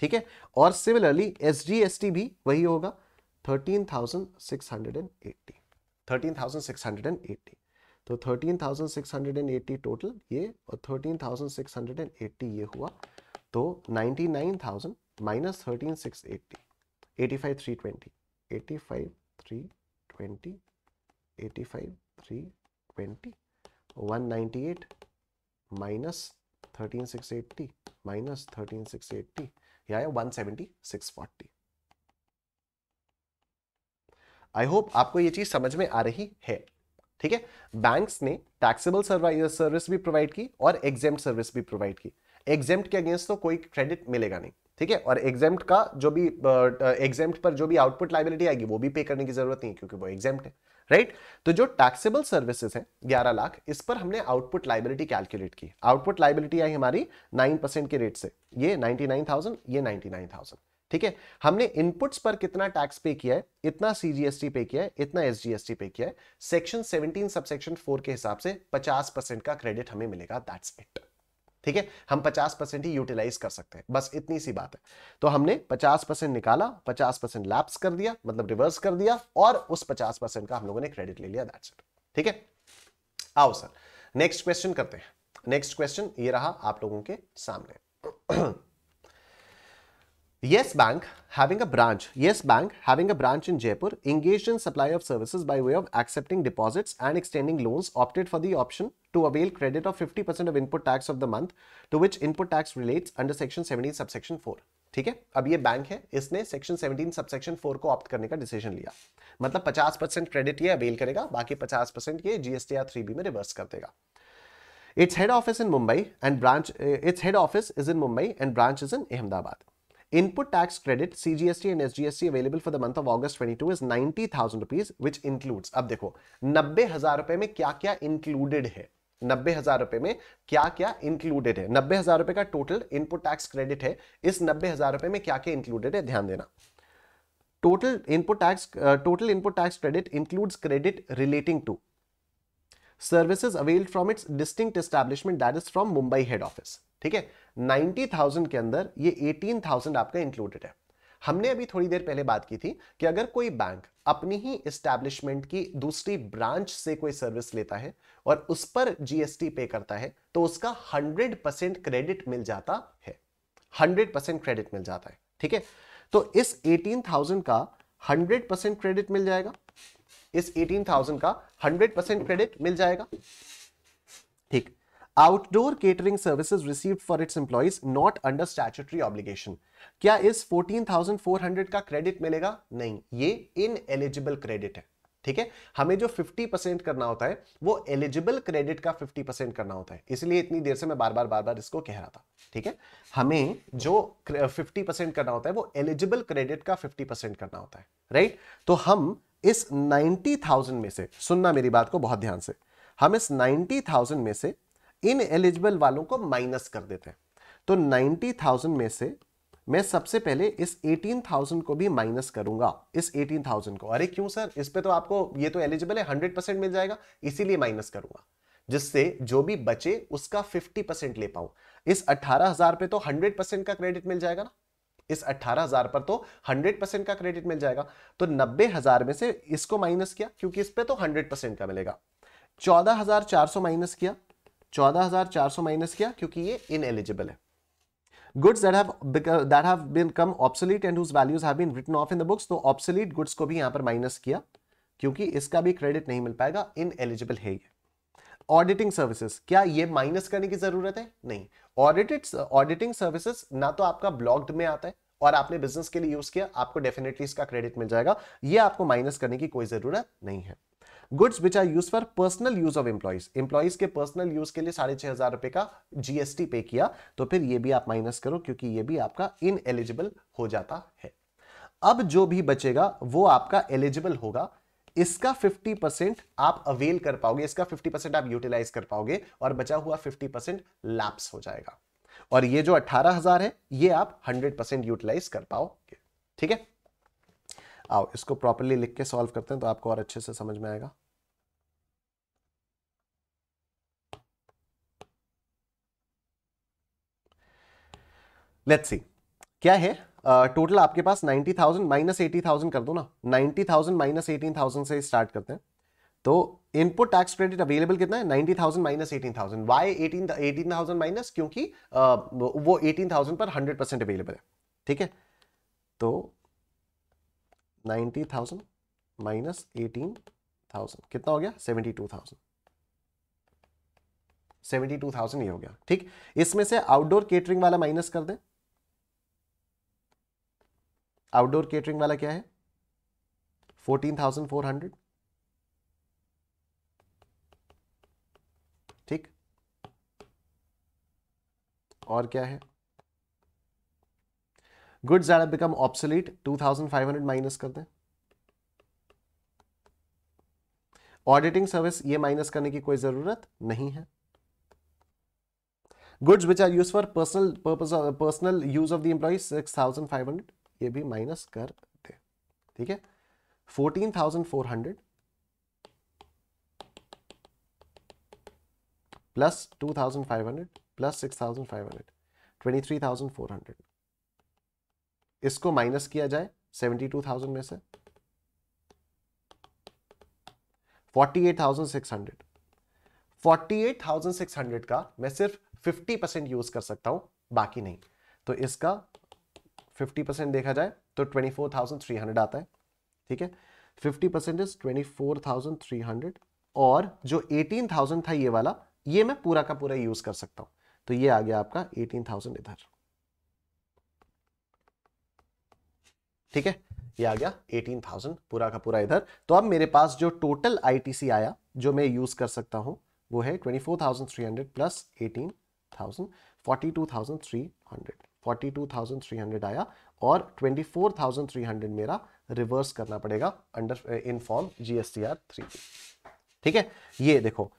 ठीक है और similarly S G S T भी वही होगा thirteen thousand six hundred and eighty thirteen thousand six hundred and eighty तो thirteen thousand six hundred and eighty total ये और thirteen thousand six hundred and eighty ये हुआ तो ninety nine thousand minus thirteen six eighty eighty five three twenty eighty five three twenty eighty five three twenty one ninety eight minus thirteen six eighty minus thirteen six eighty ये आया 17640 I hope आपको ये चीज समझ में आ रही है ठीक है बैंक्स ने टैक्सेबल सर्विस भी प्रोवाइड की और एग्जेम्प्ट सर्विस भी प्रोवाइड की एग्जेम्प्ट के अगेंस्ट तो कोई क्रेडिट मिलेगा नहीं ठीक है और एग्जाम का जो भी एग्जाम पर जो भी आउटपुट लाइबिलिटी आएगी वो भी पे करने की जरूरत नहीं क्योंकि वो एग्जाम है राइट right? तो जो टैक्सेबल सर्विसेज है 11 लाख इस पर हमने आउटपुट लाइबिलिटी कैलकुलेट की आउटपुट लाइबिलिटी आई हमारी 9 परसेंट के रेट से ये 99,000 ये 99,000 ठीक है हमने इनपुट्स पर कितना टैक्स पे किया है इतना सीजीएसटी पे किया है इतना एसजीएसटी पे किया है सेक्शन 17 सबसेक्शन 4 के हिसाब से 50 परसेंट का क्रेडिट हमें मिलेगा दैट्स इट ठीक है हम 50 परसेंट ही यूटिलाइज कर सकते हैं बस इतनी सी बात है तो हमने 50 परसेंट निकाला 50 परसेंट लैप्स कर दिया मतलब रिवर्स कर दिया और उस 50 परसेंट का हम लोगों ने क्रेडिट ले लिया दैट्स इट ठीक है आओ सर नेक्स्ट क्वेश्चन करते हैं नेक्स्ट क्वेश्चन ये रहा आप लोगों के सामने Yes Bank, having a branch, Yes Bank, having a branch in Jaipur, engaged in supply of services by way of accepting deposits and extending loans, opted for the option to avail credit of 50% of input tax of the month, to which input tax relates under section 17 subsection 4. ठीक है अब ये bank है इसने section 17 subsection 4 को opt करने का decision लिया मतलब 50 परसेंट क्रेडिट ये अवेल करेगा बाकी 50 परसेंट ये जीएसटी या थ्री बी में रिवर्स कर देगा its head office in Mumbai and branch its head office is in Mumbai and branch is in Ahmedabad Input tax credit CGST and SGST available for the month of August 22 is 90,000 rupees which includes अब देखो 90,000 रुपए में क्या क्या included है 90,000 रुपए में क्या क्या included है 90,000 रुपए का total input tax credit है इस 90,000 रुपए में क्या क्या included है ध्यान देना total input tax total input tax credit includes credit relating to services avail from its distinct establishment that is from Mumbai head office ठीक है 90,000 के अंदर ये 18,000 आपका इंक्लूडेड है हमने अभी थोड़ी देर पहले बात की थी कि अगर कोई बैंक अपनी ही इस्टेब्लिशमेंट की दूसरी ब्रांच से कोई सर्विस लेता है और उस पर जीएसटी पे करता है तो उसका 100 परसेंट क्रेडिट मिल जाता है 100 परसेंट क्रेडिट मिल जाता है ठीक है तो इस 18,000 का 100 परसेंट क्रेडिट मिल जाएगा इस 18,000 का 100 परसेंट क्रेडिट मिल जाएगा ठीक outdoor catering services receive for its employees not under statutory obligation क्या इस 14,400 का क्रेडिट मिलेगा नहीं ये इन एलिजिबल क्रेडिट है ठीक है हमें जो 50 परसेंट करना होता है वो एलिजिबल क्रेडिट का 50 परसेंट करना होता है इसलिए इतनी देर से मैं बार बार बार बार इसको कह रहा था ठीक है हमें जो 50 परसेंट करना होता है वो एलिजिबल क्रेडिट का 50 परसेंट करना होता है राइट तो हम इस 90,000 में से सुनना मेरी बात को बहुत ध्यान से हम इस 90,000 में से इन एलिजिबल वालों को माइनस कर देते हैं तो 90,000 में से मैं सबसे पहले इस 18,000 को भी माइनस करूंगा इस 18,000 को अरे क्यों सर इस पे तो आपको ये तो एलिजिबल है 100 परसेंट मिल जाएगा इसीलिए माइनस करूंगा जिससे जो भी बचे उसका 50 परसेंट ले पाऊं इस 18,000 पे तो 100 परसेंट का क्रेडिट मिल जाएगा ना इस 18000 पर तो 100 परसेंट का क्रेडिट मिल जाएगा तो 90000 में से इसको माइनस किया क्योंकि इस पर तो 100 परसेंट का मिलेगा 14400 माइनस किया 14400 माइनस किया क्योंकि ये इन एलिजिबल है goods that have that come obsolete and whose values have been written off in the books तो ऑप्सोलीट गुड्स को भी यहां पर माइनस किया क्योंकि इसका भी क्रेडिट नहीं मिल पाएगा इन एलिजिबल है ये ऑडिटिंग सर्विसेज क्या ये माइनस करने की जरूरत है नहीं ऑडिटेड ऑडिटिंग सर्विसेज ना तो आपका ब्लॉग्ड में आता है और आपने बिजनेस के लिए यूज किया आपको डेफिनेटली इसका क्रेडिट मिल जाएगा ये आपको माइनस करने की कोई जरूरत नहीं है goods which are use for personal use of employees employees के पर्सनल यूज के लिए साढ़े छह हजार रुपए का जीएसटी पे किया तो फिर ये भी आप माइनस करो क्योंकि ये भी आपका इन एलिजिबल हो जाता है अब जो भी बचेगा वो आपका एलिजिबल होगा इसका 50 परसेंट आप अवेल कर पाओगे इसका 50 परसेंट आप यूटिलाइज कर पाओगे और बचा हुआ 50 परसेंट लैप्स हो जाएगा और ये जो हजार है ये आप 100 परसेंट यूटिलाइज कर पाओगे ठीक है आओ इसको प्रॉपरली लिख के सॉल्व करते हैं तो आपको और अच्छे से समझ में आएगा लेट्स सी क्या है टोटल uh, आपके पास 90,000 माइनस थाउजेंड कर दो ना 90,000 माइनस थाउजेंड से स्टार्ट करते हैं तो इनपुट टैक्स क्रेडिट अवेलेबल कितना है ninety thousand minus eighteen thousand why eighteen eighteen thousand minus क्योंकि आ, वो एटीन थाउजेंड पर हंड्रेड परसेंट अवेलेबल है ठीक है तो ninety thousand minus eighteen thousand कितना हो गया seventy two thousand seventy two thousand ये हो गया ठीक इसमें से आउटडोर केटरिंग वाला माइनस कर दें आउटडोर केटरिंग वाला क्या है फोर्टीन थाउजेंड फोर हंड्रेड और क्या है goods are become five 2500 minus कर दें ऑडिटिंग सर्विस ये माइनस करने की कोई जरूरत नहीं है goods which are use for personal purpose personal use of the employee six thousand five hundred ये भी माइनस कर दे ठीक है fourteen thousand four hundred plus two thousand five hundred plus six thousand five hundred twenty three thousand four hundred इसको minus किया जाए seventy two thousand में से forty eight thousand six hundred forty eight thousand six hundred का मैं सिर्फ fifty percent use कर सकता हूं बाकी नहीं तो इसका फिफ्टी परसेंट देखा जाए तो twenty four thousand three hundred आता है ठीक है fifty percent is twenty four thousand three hundred और जो एटीन थाउजेंड था ये वाला ये मैं पूरा का पूरा यूज कर सकता हूं तो ये आ गया आपका एटीन थाउजेंड इधर ठीक है ये आ गया एटीन थाउजेंड पूरा का पूरा इधर तो अब मेरे पास जो टोटल आईटीसी आया जो मैं यूज कर सकता हूं वो है twenty four thousand three hundred plus eighteen thousand forty two thousand three hundred forty two thousand three hundred आया और twenty four thousand three hundred मेरा रिवर्स करना पड़ेगा under in form GST R three ठीक है ये देखो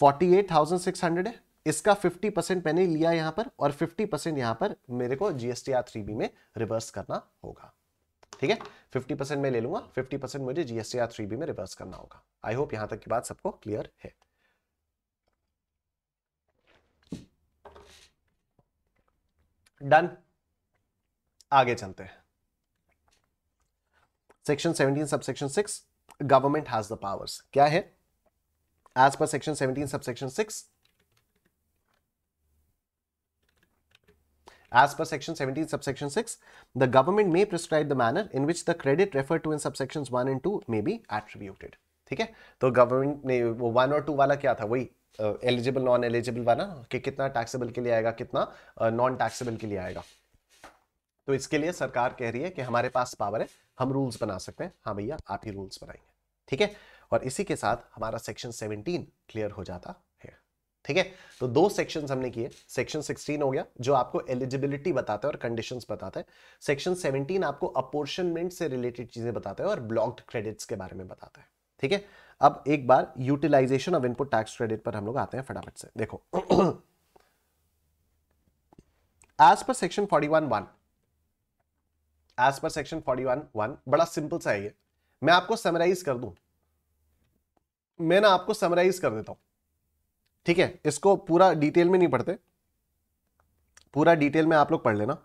forty eight thousand six hundred है इसका 50 परसेंट मैंने लिया यहां पर और 50 परसेंट यहां पर मेरे को जीएसटी आर थ्री में रिवर्स करना होगा ठीक है 50 परसेंट मैं ले लूंगा 50 परसेंट मुझे जीएसटी आर थ्री में रिवर्स करना होगा आई होप यहां तक की बात सबको क्लियर है डन आगे चलते हैं section 17 section six government has the powers क्या है as per section 17 section six As per section 17 subsection 6, the government may prescribe the manner in which the credit referred to in subsections 1 and 2 may be attributed. ठीक है तो government ने वो one और to वाला क्या था वही एलिजिबल नॉन एलिजिबल वाला कि कितना टैक्सेबल के लिए आएगा कितना नॉन uh, टैक्सेबल के लिए आएगा तो इसके लिए सरकार कह रही है कि हमारे पास पावर है हम रूल्स बना सकते हैं हाँ भैया आप ही रूल्स बनाएंगे ठीक है और इसी के साथ हमारा सेक्शन 17 क्लियर हो जाता ठीक है तो दो सेक्शन हमने किए सेक्शन 16 हो गया जो आपको एलिजिबिलिटी बताता है और कंडीशंस बताता है सेक्शन 17 आपको अपोर्शनमेंट से रिलेटेड चीजें बताता है और ब्लॉक्ड क्रेडिट्स के बारे में बताता है ठीक है अब एक बार utilisation of input tax credit पर हम लोग आते हैं फटाफट से देखो as per section forty one one as per section forty one one बड़ा सिंपल सा है ये मैं आपको समराइज कर दू मैं ना आपको समराइज कर देता हूं ठीक है इसको पूरा डिटेल में नहीं पढ़ते पूरा डिटेल में आप लोग पढ़ लेना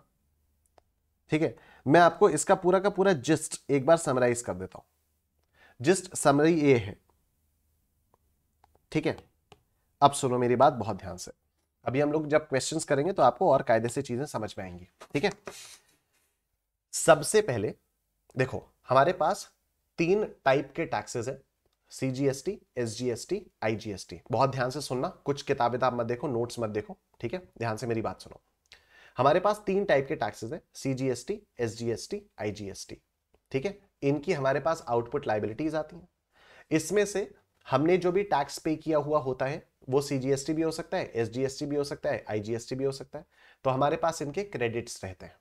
ठीक है मैं आपको इसका पूरा का पूरा जिस्ट एक बार समराइज कर देता हूं जिस्ट समरी ये है ठीक है अब सुनो मेरी बात बहुत ध्यान से अभी हम लोग जब क्वेश्चन करेंगे तो आपको और कायदे से चीजें समझ में आएंगी ठीक है सबसे पहले देखो हमारे पास तीन टाइप के टैक्सेस हैं C G S T S G S T I G S T बहुत ध्यान से सुनना कुछ किताब तो आप मत देखो नोट्स मत देखो ठीक है ध्यान से मेरी बात सुनो हमारे पास तीन टाइप के टैक्सेस हैं C G S T S G S T I G S T ठीक है इनकी हमारे पास आउटपुट लाइबिलिटीज आती हैं इसमें से हमने जो भी टैक्स पे किया हुआ होता है वो सी जी एस टी भी हो सकता है एस जी एस टी भी हो सकता है आई जी एस टी भी हो सकता है तो हमारे पास इनके क्रेडिट्स रहते हैं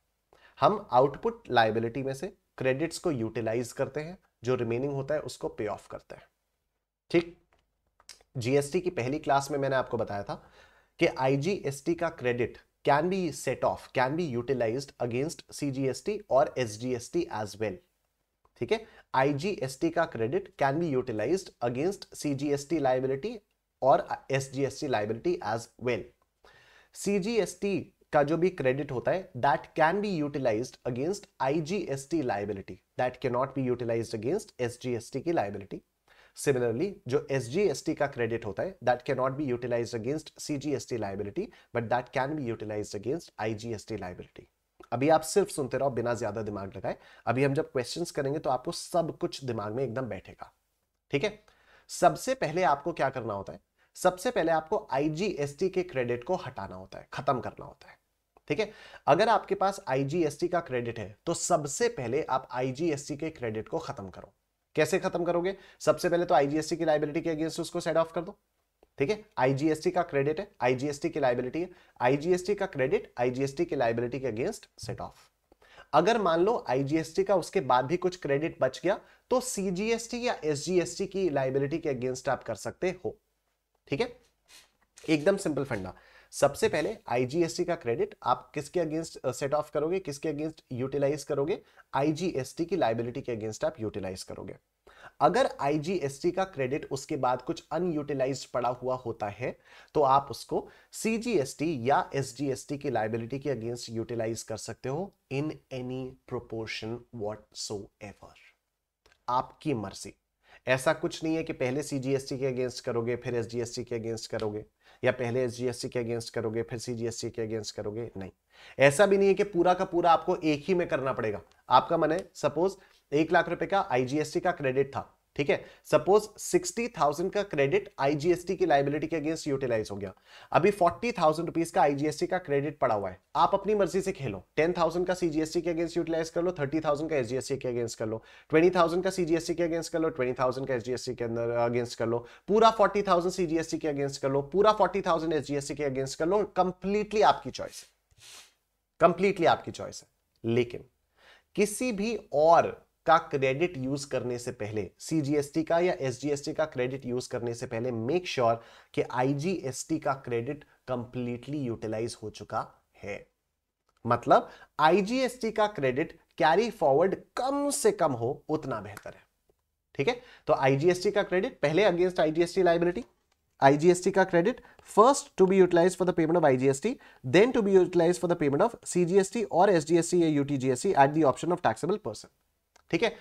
हम आउटपुट लाइबिलिटी में से क्रेडिट्स को यूटिलाइज करते हैं जो रिमेनिंग होता है उसको पे ऑफ करते हैं ठीक जीएसटी की पहली क्लास में मैंने आपको बताया था कि आईजीएसटी का credit can be set off can be utilised against CGST और एसजीएसटी एज वेल ठीक है आईजीएसटी का credit can be utilised against CGST liability और SGST liability as well CGST का जो भी क्रेडिट होता है that can be utilise against IGST liability that can not be utilise against SGST की लाइबिलिटी सिमिलरली जो एस जी एस टी का credit होता है that can not be utilise against C G S T liability but that can be utilise against I G S T liability अभी आप सिर्फ सुनते रहो बिना ज्यादा दिमाग लगाए अभी हम जब क्वेश्चन करेंगे तो आपको सब कुछ दिमाग में एकदम बैठेगा ठीक है सबसे पहले आपको क्या करना होता है सबसे पहले आपको आईजीएसटी के क्रेडिट को हटाना होता है खत्म करना होता है ठीक है अगर आपके पास आईजीएसटी का क्रेडिट है तो सबसे पहले आप आईजीएसटी के क्रेडिट को खत्म करो कैसे खत्म करोगे सबसे पहले तो आईजीएसटी की लाइबिलिटी के अगेंस्ट उसको सेट ऑफ कर दो ठीक है आईजीएसटी का क्रेडिट है आईजीएसटी की लाइबिलिटी है आईजीएसटी का क्रेडिट आईजीएसटी की लाइबिलिटी के अगेंस्ट सेट ऑफ अगर मान लो आईजीएसटी का उसके बाद भी कुछ क्रेडिट बच गया तो सीजीएसटी या एसजीएसटी की लाइबिलिटी के अगेंस्ट आप कर सकते हो ठीक है एकदम सिंपल फंडा सबसे पहले आईजीएसटी का क्रेडिट आप किसके अगेंस्ट सेट ऑफ करोगे किसके अगेंस्ट यूटिलाइज करोगे आईजीएसटी की लाइबिलिटी के अगेंस्ट आप यूटिलाइज करोगे अगर आईजीएसटी का क्रेडिट उसके बाद कुछ अनयूटिलाइज पड़ा हुआ होता है तो आप उसको सीजीएसटी या एसजीएसटी की लाइबिलिटी के अगेंस्ट यूटिलाइज कर सकते हो in any proportion whatsoever आपकी मर्जी ऐसा कुछ नहीं है कि पहले सीजीएसटी के अगेंस्ट करोगे फिर एसजीएसटी के अगेंस्ट करोगे या पहले सी के अगेंस्ट करोगे फिर सी के अगेंस्ट करोगे नहीं ऐसा भी नहीं है कि पूरा का पूरा आपको एक ही में करना पड़ेगा आपका मन है सपोज एक लाख रुपए का आईजीएससी का क्रेडिट था ठीक है सपोज 60,000 का क्रेडिट आईजीएसटी की लाइबिलिटी के अगेंस्ट यूटिलाइज हो गया अभी 40,000 रुपीस का आईजीएसटी का क्रेडिट पड़ा हुआ है आप अपनी मर्जी से खेलो 10,000 का सीजीएसटी के अगेंस्ट यूटिलाइज कर लो 30,000 का एसजीएसटी के अगेंस्ट कर लो 20,000 का सीजीएसटी के अगेंस्ट कर लो 20,000 का एसजीएसटी के अंदर अगेंस्ट uh, कर लो पूरा फोर्टी सीजीएसटी के अगेंस्ट कर लो पूरा 40,000 एसजीएसटी के अगेंस्ट कर लो कंप्लीटली आपकी चॉइस कंप्लीटली आपकी चॉइस है लेकिन किसी भी और का क्रेडिट यूज करने से पहले सीजीएसटी का या एसजीएसटी का क्रेडिट यूज करने से पहले मेक श्योर sure कि आईजीएसटी का क्रेडिट कंप्लीटली यूटिलाइज हो चुका है मतलब आईजीएसटी का क्रेडिट कैरी फॉरवर्ड कम से कम हो उतना बेहतर है ठीक है तो आईजीएसटी का क्रेडिट पहले अगेंस्ट आईजीएसटी लाइबिलिटी आईजीएसटी का credit first to be utilise for the payment of IGST then to be utilise for the payment of CGST और SGST या UTGST at the option of taxable person ठीक है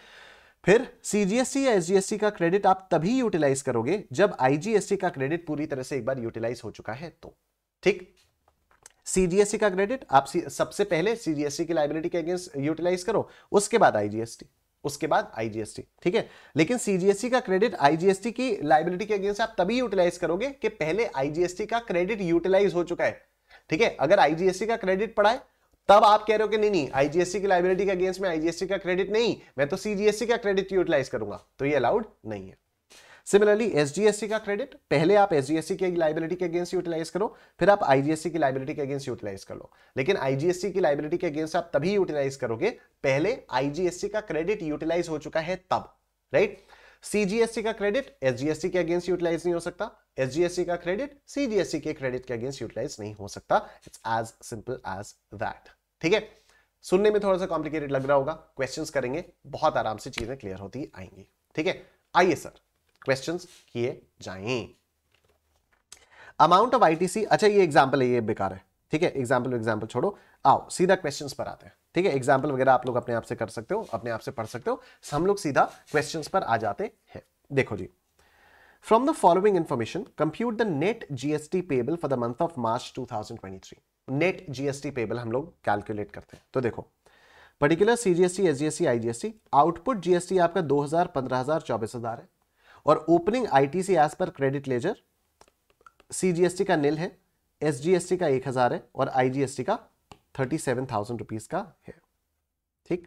फिर सीजीएससी या SGST का credit आप तभी यूटिलाइज करोगे जब आईजीएससी का क्रेडिट पूरी तरह से एक बार यूटिलाइज हो चुका है तो ठीक सीजीएससी का क्रेडिट आप सबसे पहले सीजीएससी की लाइबिलिटी के अगेंस्ट यूटिलाइज करो उसके बाद आईजीएसटी उसके बाद आईजीएसटी ठीक है लेकिन सीजीएससी का क्रेडिट आईजीएसटी की लाइबिलिटी के अगेंस्ट आप तभी यूटिलाइज करोगे कि पहले आईजीएसटी का क्रेडिट यूटिलाइज हो चुका है ठीक है अगर आईजीएसटी का क्रेडिट पड़ा है तब आप कह रहे हो कि नहीं नहीं आईजीएससी की लाइबिलिटी के अगेंस्ट में आईजीएससी का क्रेडिट नहीं मैं तो सीजीएससी का क्रेडिट यूटिलाइज करूंगा तो ये अलाउड नहीं है सिमिलरली एसजीएससी का क्रेडिट पहले आप एसजीएससी की लाइबिलिटी के अगेंस्ट यूटिलाइज करो फिर आप आईजीएससी की लाइबिलिटी के अगेंस्ट यूटिलाइज कर लो लेकिन आईजीएससी की लाइबिलिटी के अगेंस्ट आप तभी यूटिलाइज करोगे पहले आईजीएससी का क्रेडिट यूटिलाइज हो चुका है तब राइट right? सीजीएसटी का क्रेडिट एसजीएसटी के अगेंस्ट यूटिलाइज नहीं हो सकता एसजीएसटी का क्रेडिट सीजीएसटी के क्रेडिट के अगेंस्ट यूटिलाइज नहीं हो सकता it's as simple as that ठीक है सुनने में थोड़ा सा कॉम्प्लिकेटेड लग रहा होगा क्वेश्चंस करेंगे बहुत आराम से चीजें क्लियर होती आएंगी ठीक है आइए सर क्वेश्चंस किए जाएं अमाउंट ऑफ आईटीसी अच्छा ये एग्जांपल है ये बेकार है ठीक है एग्जांपल एग्जांपल छोड़ो आओ सीधा क्वेश्चंस पर आते हैं ठीक है एग्जाम्पल वगैरह आप लोग अपने आप से कर सकते हो अपने आप से पढ़ सकते हो हम लोग सीधा क्वेश्चन पर आ जाते हैं देखो जी From the following information, compute the net GST payable for the month of March to net GST payable हम लोग कैलकुलेट करते हैं तो देखो particular C G S I G S T output GST आपका दो हजार पंद्रह हजार चौबीस हजार है और opening I T C as per credit ledger CGST का नील है एस का एक हजार है और आई जी एस टी का थर्टी सेवन थाउजेंड रुपीज़ का है ठीक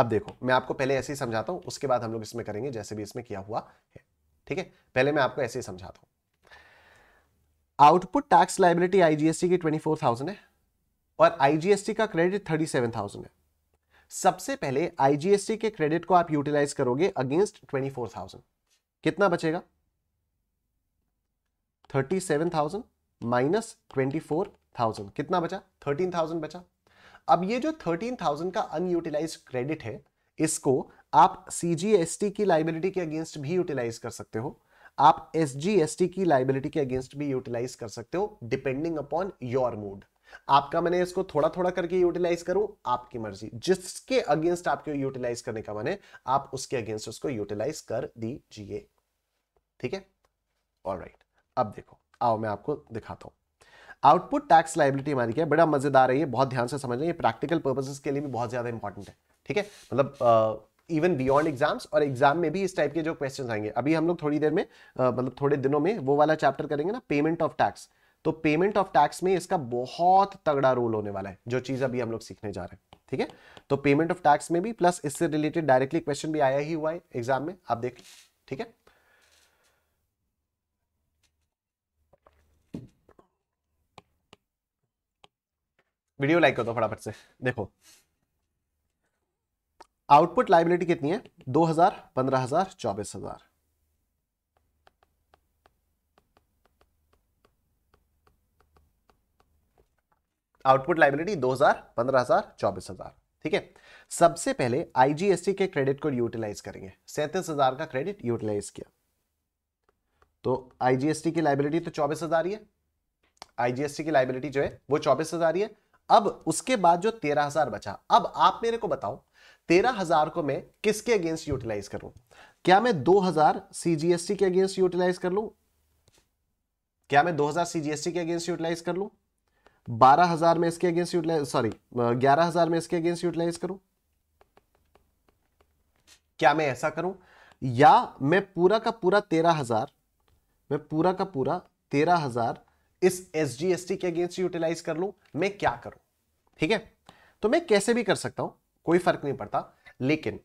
अब देखो मैं आपको पहले ऐसे ही समझाता हूं उसके बाद हम लोग इसमें करेंगे जैसे भी इसमें किया हुआ है ठीक है पहले मैं आपको ऐसे ही समझाता हूं आउटपुट टैक्स लाइबिलिटी आईजीएसटी की ट्वेंटी फोर थाउजेंड है और आईजीएसटी का क्रेडिट थर्टी सेवन थाउजेंड है सबसे पहले आईजीएसटी के क्रेडिट को आप यूटिलाइज करोगे अगेंस्ट ट्वेंटी फोर थाउजेंड कितना बचेगा thirty seven thousand minus twenty four thousand कितना बचा थर्टीन थाउजेंड बचा अब ये जो थर्टीन थाउजेंड का अनयूटिलाइज क्रेडिट है इसको आप सी की लाइबिलिटी के अगेंस्ट भी यूटिलाइज कर सकते हो आप एस की लाइबिलिटी के अगेंस्ट भी यूटिलाइज कर सकते हो डिपेंडिंग अपॉन योर मूड आपका मैंने इसको थोड़ा थोड़ा करके यूटिलाइज करूं आपकी मर्जी जिसके अगेंस्ट आपके यूटिलाइज करने का मन है आप उसके अगेंस्ट उसको यूटिलाइज कर दीजिए ठीक है ऑल अब देखो आओ मैं आपको दिखाता हूं आउटपुट टैक्स लाइबिलिटी हमारी क्या है बड़ा मजेदार है ये बहुत ध्यान से समझना ये प्रैक्टिकल पर्पजेस के लिए भी बहुत ज्यादा इंपॉर्टेंट है ठीक है मतलब इवन बियॉन्ड एग्जाम्स और एग्जाम में भी इस टाइप के जो क्वेश्चन आएंगे अभी हम लोग थोड़ी देर में मतलब थोड़े दिनों में वो वाला चैप्टर करेंगे ना पेमेंट ऑफ टैक्स तो पेमेंट ऑफ टैक्स में इसका बहुत तगड़ा रोल होने वाला है जो चीज अभी हम लोग सीखने जा रहे हैं ठीक है तो पेमेंट ऑफ टैक्स में भी प्लस इससे रिलेटेड डायरेक्टली क्वेश्चन भी आया ही हुआ है एग्जाम में आप देख ठीक है वीडियो लाइक कर दो फटाफट से देखो आउटपुट लाइबिलिटी कितनी है दो हजार पंद्रह हजार चौबीस हजार आउटपुट लाइबिलिटी दो हजार पंद्रह हजार चौबीस हजार ठीक है सबसे पहले आईजीएसटी के क्रेडिट को यूटिलाइज करेंगे सैंतीस हजार का क्रेडिट यूटिलाइज किया तो आईजीएसटी की लाइबिलिटी तो चौबीस हजार ही है आईजीएसटी की लाइबिलिटी जो है वो चौबीस हजार ही है अब उसके बाद जो तेरह हजार बचा अब आप मेरे को बताओ तेरह हजार को मैं किसके अगेंस्ट यूटिलाइज करूं क्या मैं दो हजार सीजीएसटी के अगेंस्ट यूटिलाइज कर लू क्या मैं दो हजार सीजीएसटी के अगेंस्ट यूटिलाइज कर लू बारह हजार में इसके अगेंस्ट यूटिलाइज सॉरी ग्यारह हजार में इसके अगेंस्ट यूटिलाइज करूं क्या मैं ऐसा करूं या मैं पूरा का पूरा तेरह हजार मैं पूरा का पूरा तेरह हजार इस एस के अगेंस्ट यूटिलाइज कर लू मैं क्या करूं ठीक है तो मैं कैसे भी कर सकता हूं कोई फर्क नहीं पड़ता लेकिन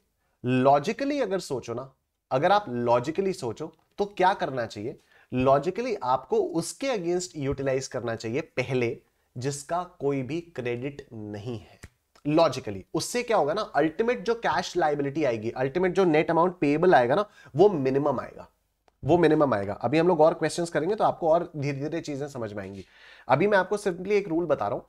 लॉजिकली अगर सोचो ना अगर आप लॉजिकली सोचो तो क्या करना चाहिए लॉजिकली आपको उसके अगेंस्ट यूटिलाइज करना चाहिए पहले जिसका कोई भी क्रेडिट नहीं है लॉजिकली उससे क्या होगा ना अल्टीमेट जो कैश लाइबिलिटी आएगी अल्टीमेट जो नेट अमाउंट पेबल आएगा ना वो मिनिमम आएगा वो मिनिमम आएगा अभी हम लोग और क्वेश्चंस करेंगे तो आपको और धीरे धीरे चीज़ें समझ में आएंगी अभी मैं आपको सिंपली एक रूल बता रहा हूँ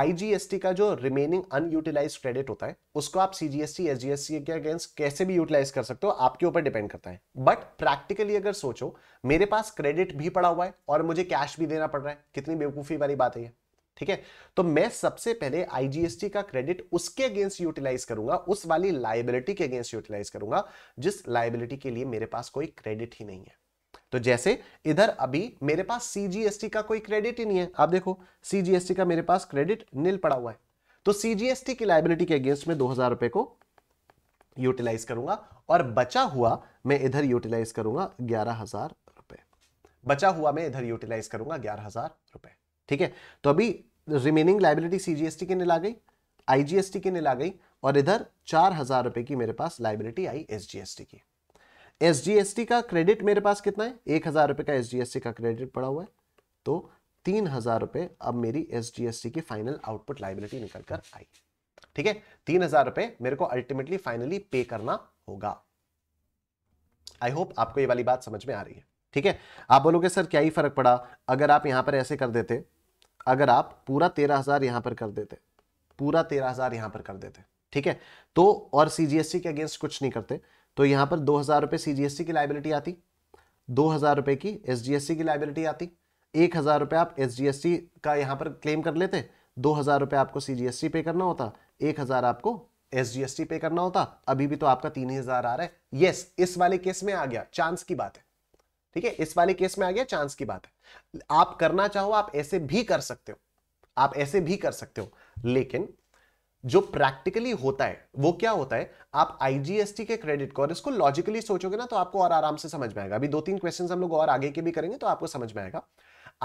आईजीएसटी का जो रिमेनिंग अनयूटिलाइज क्रेडिट होता है उसको आप सीजीएसटी एसजीएसटी के अगेंस्ट कैसे भी यूटिलाइज कर सकते हो आपके ऊपर डिपेंड करता है बट प्रैक्टिकली अगर सोचो मेरे पास क्रेडिट भी पड़ा हुआ है और मुझे कैश भी देना पड़ रहा है कितनी बेवकूफ़ी वाली बात है ठीक है तो मैं सबसे पहले आईजीएसटी का क्रेडिट उसके अगेंस्ट यूटिलाइज करूंगा उस वाली लाइबिलिटी के अगेंस्ट यूटिलाइज करूंगा जिस लाइबिलिटी के लिए मेरे पास कोई क्रेडिट ही नहीं है तो जैसे इधर अभी मेरे पास सीजीएसटी का कोई क्रेडिट ही नहीं है आप देखो सीजीएसटी का मेरे पास क्रेडिट नील पड़ा हुआ है तो सीजीएसटी की लाइबिलिटी के अगेंस्ट में दो हजार रुपए को यूटिलाइज करूंगा और बचा हुआ मैं इधर यूटिलाइज करूंगा ग्यारह हजार रुपए बचा हुआ मैं इधर यूटिलाइज करूंगा ग्यारह हजार रुपए ठीक है तो अभी रिमेनिंग लाइबिलिटी सीजीएसटी के निला गई आईजीएसटी के निला गई और इधर चार हजार रुपए की मेरे पास लाइबिलिटी आई एसजीएसटी की एसजीएसटी का क्रेडिट मेरे पास कितना है एक हजार रुपए का एसजीएसटी का क्रेडिट पड़ा हुआ है तो तीन हजार रुपए अब मेरी एसजीएसटी की फाइनल आउटपुट लाइबिलिटी निकल कर आई ठीक है तीन हजार रुपए मेरे को अल्टीमेटली फाइनली पे करना होगा आई होप आपको ये वाली बात समझ में आ रही है ठीक है आप बोलोगे सर क्या ही फर्क पड़ा अगर आप यहां पर ऐसे कर देते अगर आप पूरा तेरह हज़ार यहां पर कर देते पूरा तेरह हज़ार यहां पर कर देते ठीक है तो और सी के अगेंस्ट कुछ नहीं करते तो यहां पर दो हज़ार रुपए सी की लाइबिलिटी आती दो हज़ार रुपए की एस की लाइबिलिटी आती एक हज़ार रुपए आप एस का यहां पर क्लेम कर लेते दो हज़ार रुपए आपको सी पे करना होता एक हज़ार आपको एस पे करना होता अभी भी तो आपका तीन ही हज़ार आ रहा है यस इस वाले केस में आ गया चांस की बात है ठीक है इस वाले केस में आ गया चांस की बात है आप करना चाहो आप ऐसे भी कर सकते हो आप ऐसे भी कर सकते हो लेकिन जो प्रैक्टिकली होता है वो क्या होता है आप आईजीएसटी के क्रेडिट को और इसको लॉजिकली सोचोगे ना तो आपको और आराम से समझ में आएगा अभी दो तीन क्वेश्चन हम लोग और आगे के भी करेंगे तो आपको समझ में आएगा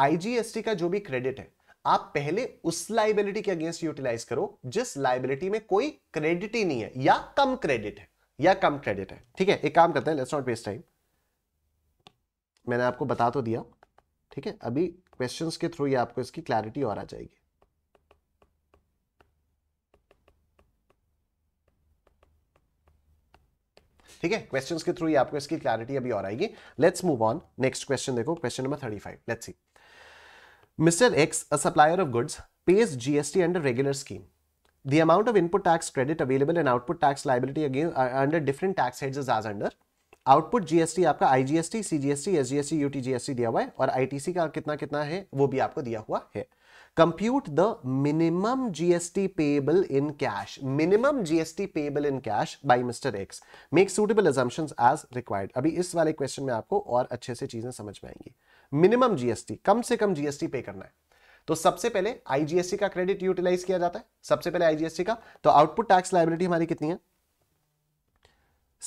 आईजीएसटी का जो भी क्रेडिट है आप पहले उस लाइबिलिटी के अगेंस्ट यूटिलाइज करो जिस लाइबिलिटी में कोई क्रेडिट ही नहीं है या कम क्रेडिट है या कम क्रेडिट है ठीक है एक काम करते हैं लेट्स नॉट वेस्ट टाइम मैंने आपको बता तो दिया ठीक है अभी क्वेश्चंस के थ्रू ही आपको इसकी क्लैरिटी और आ जाएगी ठीक है क्वेश्चंस के थ्रू ही आपको इसकी क्लैरिटी अभी और आएगी let's move on next question देखो question number thirty five let's see mister X a supplier of goods pays GST under regular scheme The amount of input tax credit available and output tax liability again uh, under different tax heads is as under output GST आपका IGST CGST SGST UTGST दिया हुआ है और ITC का कितना कितना है वो भी आपको दिया हुआ है compute the minimum GST payable in cash minimum GST payable in cash by mister X make suitable assumptions as required अभी इस वाले क्वेश्चन में आपको और अच्छे से चीजें समझ में आएंगी मिनिमम जीएसटी कम से कम जीएसटी पे करना है तो सबसे पहले आईजीएसटी का क्रेडिट यूटिलाइज किया जाता है सबसे पहले आईजीएसटी का तो आउटपुट टैक्स लाइबिलिटी हमारी कितनी है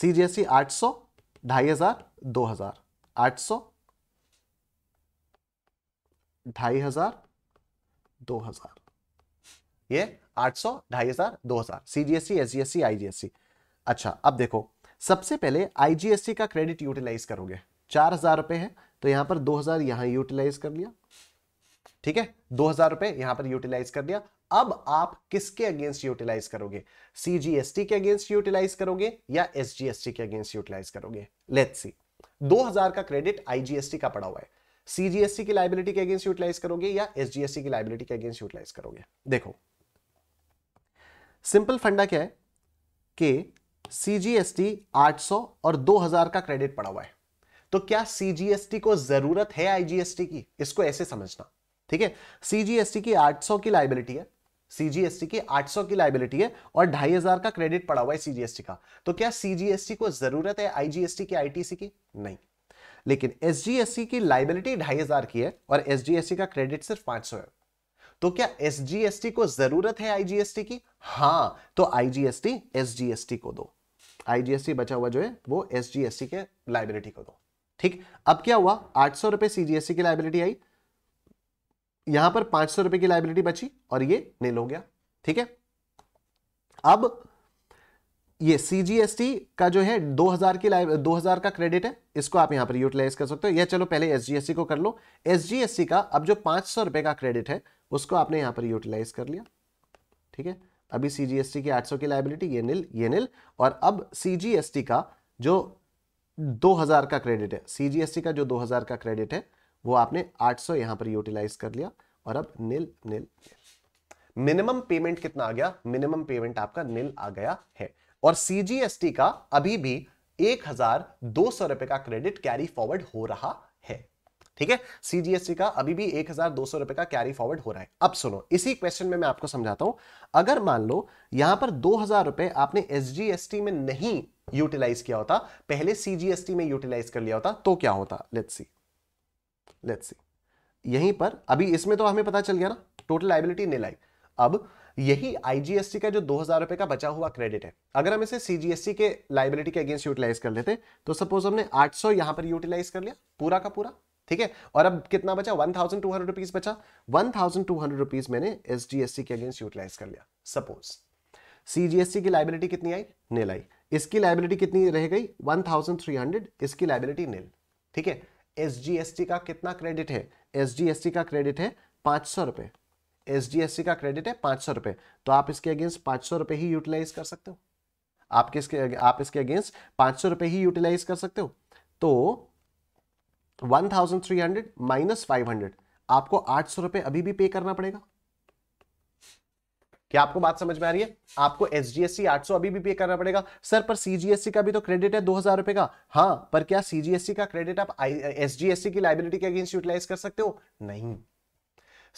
सीजीएसटी 800 ढाई हजार दो हजार आठ सौ ढाई हजार दो हजार ये आठ सौ ढाई हजार दो हजार सीजीएससी एसजीएससी आईजीएससी अच्छा अब देखो सबसे पहले आईजीएससी का क्रेडिट यूटिलाइज करोगे चार हजार रुपए है तो यहां पर दो हजार यहां यूटिलाइज कर लिया ठीक है दो हजार रुपए यहां पर यूटिलाइज कर दिया अब आप किसके अगेंस्ट यूटिलाइज करोगे सीजीएसटी के अगेंस्ट यूटिलाइज करोगे या एसजीएसटी के अगेंस्ट यूटिलाइज करोगे लेट्स सी 2000 का क्रेडिट आईजीएसटी का पड़ा हुआ है सीजीएसटी की लाइबिलिटी के अगेंस्ट यूटिलाइज करोगे या एसजीएसटी की लाइबिलिटी के अगेंस्ट यूटिलाइज करोगे देखो सिंपल फंडा क्या है कि सीजीएसटी 800 और 2000 का क्रेडिट पड़ा हुआ है तो क्या सीजीएसटी को जरूरत है आईजीएसटी की इसको ऐसे समझना ठीक है सीजीएसटी की 800 की लाइबिलिटी है सीजीएसटी की 800 की लाइबिलिटी है और 2500 का क्रेडिट पड़ा हुआ है सीजीएसटी का तो क्या सीजीएसटी को जरूरत है आईजीएसटी की आईटीसी की नहीं लेकिन एसजीएसटी की लाइबिलिटी 2500 की है और एसजीएसटी का क्रेडिट सिर्फ पांच है तो क्या एसजीएसटी को जरूरत है आईजीएसटी की हां तो आईजीएसटी एसजीएसटी को दो आईजीएसटी बचा हुआ जो है वो एसजीएसटी के लाइबिलिटी को दो ठीक अब क्या हुआ आठ सौ रुपए सीजीएससी की लाइबिलिटी आई यहां पर पांच सौ रुपए की लाइबिलिटी बची और ये नील हो गया ठीक है अब ये सीजीएसटी का जो है 2000 की दो हजार का क्रेडिट है इसको आप यहां पर यूटिलाइज कर सकते हो या चलो पहले एसजीएसटी को कर लो एसजीएसटी का अब जो पांच सौ रुपए का क्रेडिट है उसको आपने यहां पर यूटिलाइज कर लिया ठीक है अभी सीजीएसटी की 800 की लाइबिलिटी ये नील ये नील और अब सीजीएसटी का जो 2000 का क्रेडिट है सीजीएसटी का जो 2000 का क्रेडिट है वो आपने 800 सौ यहां पर यूटिलाइज कर लिया और अब निल निल मिनिमम पेमेंट कितना आ गया मिनिमम पेमेंट आपका नील आ गया है और सीजीएसटी का अभी भी एक हजार दो सौ रुपए का क्रेडिट कैरी फॉरवर्ड हो रहा है ठीक है सीजीएसटी का अभी भी एक हजार दो सौ रुपए का कैरी फॉरवर्ड हो रहा है अब सुनो इसी क्वेश्चन में मैं आपको समझाता हूं अगर मान लो यहां पर दो हजार रुपए आपने एसजीएसटी में नहीं यूटिलाइज किया होता पहले सीजीएसटी में यूटिलाइज कर लिया होता तो क्या होता लेट्स सी लेट्स सी यहीं पर अभी इसमें तो हमें पता चल गया ना टोटल लाइबिलिटी निल लाई अब यही आईजीएसटी का जो दो हजार रुपए का बचा हुआ क्रेडिट है अगर हम इसे सीजीएसटी के लाइबिलिटी के अगेंस्ट यूटिलाइज कर लेते तो सपोज हमने 800 सौ यहां पर यूटिलाइज कर लिया पूरा का पूरा ठीक है और अब कितना बचा one thousand two hundred rupees बचा one thousand two hundred rupees मैंने एस के अगेंस्ट यूटिलाइज कर लिया सपोज सीजीएसटी की लाइबिलिटी कितनी आई नील आई इसकी लाइबिलिटी कितनी रह गई वन थाउजेंड थ्री हंड्रेड इसकी लाइबिलिटी नील ठीक है टी का कितना क्रेडिट है एसजीएसटी का क्रेडिट है पाँच सौ रुपये एसजीएसटी का क्रेडिट है पाँच सौ रुपये तो आप इसके अगेंस्ट पाँच सौ रुपये ही यूटिलाइज कर सकते हो आप किसके आप इसके अगेंस्ट पाँच सौ रुपये ही यूटिलाइज कर सकते हो तो one thousand three hundred minus five hundred आपको आठ सौ रुपये अभी भी पे करना पड़ेगा क्या आपको बात समझ में आ रही है आपको एस जी एस सी आठ सौ अभी भी पे करना पड़ेगा सर पर सीजीएससी का भी तो क्रेडिट है दो हजार रुपए का हाँ पर क्या सीजीएससी का क्रेडिट आप एस एस जी सी की लाइबिलिटी के अगेंस्ट यूटिलाइज कर सकते हो नहीं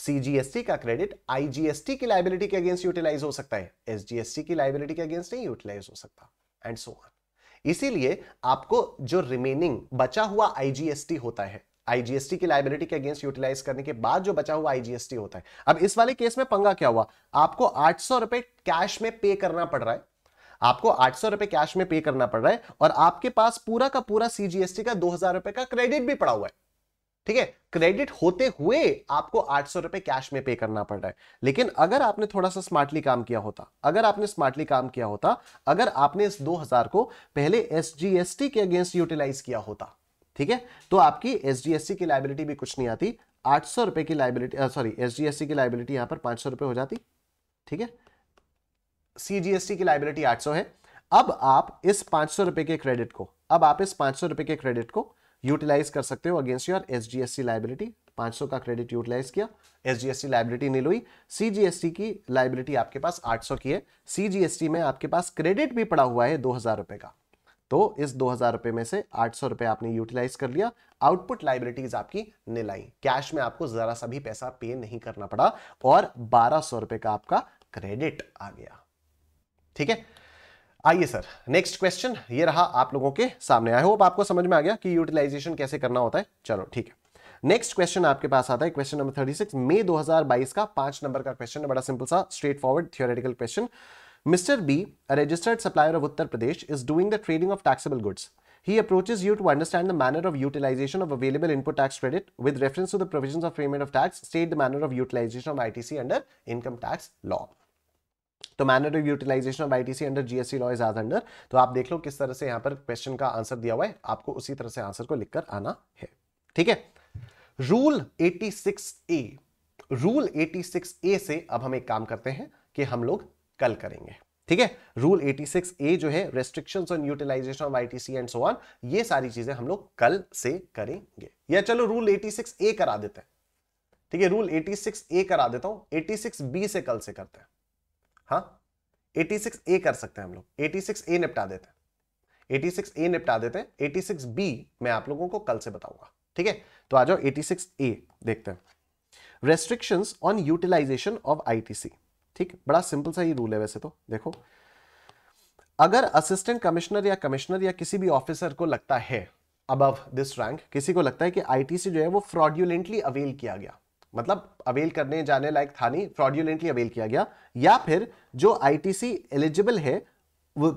सीजीएससी का क्रेडिट आईजीएसटी की लाइबिलिटी के अगेंस्ट यूटिलाइज हो सकता है सी की लाइबिलिटी के अगेंस्ट नहीं यूटिलाइज हो सकता एंड सो ऑन इसीलिए आपको जो रिमेनिंग बचा हुआ आईजीएसटी होता है आईजीएसटी की लाइबिलिटी के अगेंस्ट यूटिलाइज करने के बाद जो बचा हुआ आईजीएसटी होता है अब इस वाले केस में पंगा क्या हुआ आपको आठ सौ रुपए कैश में पे करना पड़ रहा है आपको आठ सौ रुपए कैश में पे करना पड़ रहा है और आपके पास पूरा का पूरा सीजीएसटी का दो हजार रुपए का क्रेडिट भी पड़ा हुआ है ठीक है क्रेडिट होते हुए आपको आठ सौ रुपए कैश में पे करना पड़ रहा है लेकिन अगर आपने थोड़ा सा स्मार्टली काम किया होता अगर आपने स्मार्टली काम किया होता अगर आपने इस दो हजार को पहले एसजीएसटी के अगेंस्ट यूटिलाइज किया होता ठीक है तो आपकी एच की लाइबिलिटी भी कुछ नहीं आती आठ सौ रुपए की लाइबिलिटी सॉरी एच की लाइबिलिटी यहां पर पांच सौ रुपए हो जाती ठीक है सी की लाइबिलिटी आठ सौ है अब आप इस पांच सौ रुपए के क्रेडिट को अब आप इस पांच सौ रुपए के क्रेडिट को यूटिलाइज कर सकते हो अगेंस्ट योर एसजीएससी लाइबिलिटी 500 का क्रेडिट यूटिलाइज किया एसजीएससी लाइबिलिटी नहीं हुई सीजीएसटी की लाइबिलिटी आपके पास 800 की है सीजीएसटी में आपके पास क्रेडिट भी पड़ा हुआ है दो हजार रुपए का तो इस दो हजार रुपए में से आठ सौ रुपए आपने यूटिलाइज कर लिया आउटपुट लाइबिलिटीज आपकी निल आई कैश में आपको जरा सा भी पैसा पे नहीं करना पड़ा और बारह सौ रुपए का आपका क्रेडिट आ गया ठीक है आइए सर नेक्स्ट क्वेश्चन ये रहा आप लोगों के सामने आई होप आपको समझ में आ गया कि यूटिलाइजेशन कैसे करना होता है चलो ठीक है नेक्स्ट क्वेश्चन आपके पास आता है क्वेश्चन नंबर 36 मई 2022 का पांच नंबर का क्वेश्चन है बड़ा सिंपल सा straightforward theoretical question Mr. B, a registered supplier of Uttar Pradesh, is doing the trading of taxable goods. He approaches you to understand the manner of utilization of available input tax credit with reference to the provisions of payment of tax, state the manner of utilization of ITC under income tax law. तो manner of utilisation of ITC under GST law is as under तो आप देख लो किस तरह से यहां पर question का आंसर दिया हुआ है आपको उसी तरह से आंसर को लिखकर आना है ठीक है रूल 86 ए रूल 86 ए से अब हम एक काम करते हैं कि हम लोग कल करेंगे ठीक है रूल 86 ए जो है restrictions on utilisation of ITC and so on ये सारी चीजें हम लोग कल से करेंगे या चलो रूल 86 ए करा देते हैं ठीक है रूल 86 ए करा देता हूं 86 बी से कल से करते हैं हाँ 86 ए कर सकते हैं हम लोग 86 ए निपटा देते हैं 86 ए निपटा देते हैं 86 बी मैं आप लोगों को कल से बताऊंगा ठीक है तो आ जाओ 86 ए देखते हैं restrictions on utilisation of ITC ठीक बड़ा सिंपल सा ही रूल है वैसे तो देखो अगर असिस्टेंट कमिश्नर या कमिश्नर या किसी भी ऑफिसर को लगता है अबव दिस रैंक किसी को लगता है कि आईटीसी जो है वो फ्रॉड्यूलेंटली अवेल किया गया मतलब अवेल करने जाने लायक था नहीं फ्रॉड्यूलेंटली अवेल किया गया या फिर जो आईटीसी एलिजिबल है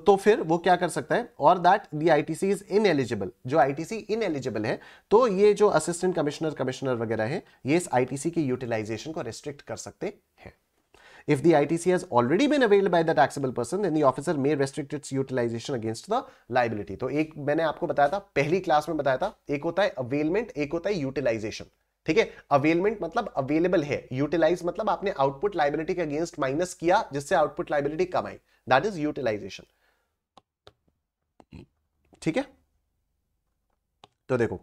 तो फिर वो क्या कर सकता है और that the ITC is ineligible जो आईटीसी इन एलिजिबल है तो ये जो असिस्टेंट कमिश्नर कमिश्नर वगैरह है ये इस आईटीसी की यूटिलाइजेशन को रिस्ट्रिक्ट कर सकते हैं If the ITC has already been availed by the taxable person, then the officer may restrict its utilization against the liability. तो एक मैंने आपको बताया था पहली क्लास में बताया था एक होता है अवेलमेंट एक होता है यूटिलाइजेशन ठीक है अवेलमेंट मतलब अवेलेबल है यूटिलाइज मतलब आपने आउटपुट लाइबिलिटी के अगेंस्ट माइनस किया जिससे आउटपुट लाइबिलिटी कम आई दैट इज यूटिलाइजेशन ठीक है तो देखो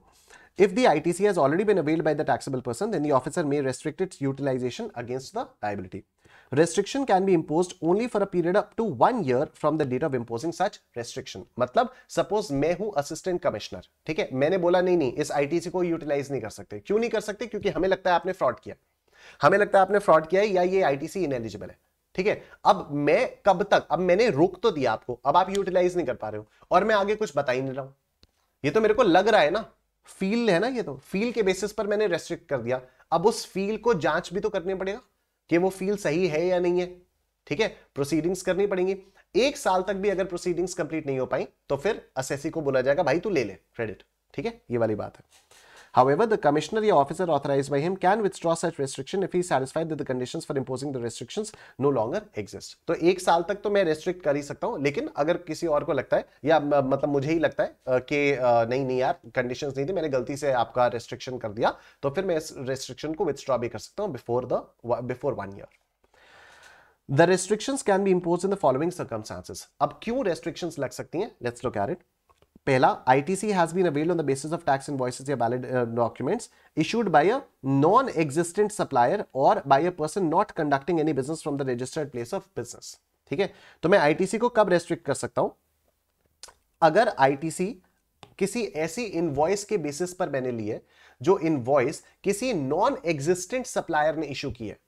If the ITC has already been availed by the taxable person, then the officer may restrict its utilization against the liability. Restriction can be imposed only for a period up to one year from the date of imposing such restriction. मतलब suppose मैं हूँ assistant commissioner, ठीक है मैंने बोला नहीं नहीं इस ITC को utilize नहीं कर सकते क्यों नहीं कर सकते क्योंकि हमें लगता है आपने fraud किया हमें लगता है आपने fraud किया है या ये ITC ineligible है ठीक है अब मैं कब तक अब मैंने रोक तो दिया आपको अब आप यूटिलाइज नहीं कर पा रहे हो और मैं आगे कुछ बता ही नहीं रहा हूं ये तो मेरे को लग रहा है ना फील है ना ये तो फील के बेसिस पर मैंने रेस्ट्रिक्ट कर दिया अब उस फील को जांच भी तो करनी पड़ेगा कि वो फील सही है या नहीं है ठीक है प्रोसीडिंग्स करनी पड़ेंगी एक साल तक भी अगर प्रोसीडिंग्स कंप्लीट नहीं हो पाई तो फिर असेसी को बोला जाएगा भाई तू ले ले क्रेडिट ठीक है ये वाली बात है However, the commissioner or officer authorized by him can withdraw such restriction if he is satisfied that the conditions for imposing the restrictions no longer exist. तो एक साल तक तो मैं रेस्ट्रिक्ट कर ही सकता हूँ लेकिन अगर किसी और को लगता है या मतलब मुझे ही लगता है कि नहीं नहीं यार कंडीशंस नहीं थी मैंने गलती से आपका रेस्ट्रिक्शन कर दिया तो फिर मैं इस रेस्ट्रिक्शन को विथड्रॉ भी कर सकता हूँ before the before one year the restrictions can be impose in the following circumstances अब क्यों रेस्ट्रिक्शंस लग सकती हैं लेट्स लुक एट इट पहला ITC has been availed on the basis of tax invoices या valid documents issued by a non existent supplier और by a person not conducting any business from the registered place of business ठीक है तो मैं ITC को कब restrict कर सकता हूं अगर आईटीसी किसी ऐसी इनवॉइस के बेसिस पर मैंने लिए जो इनवॉइस किसी नॉन एग्जिस्टेंट सप्लायर ने इशू की है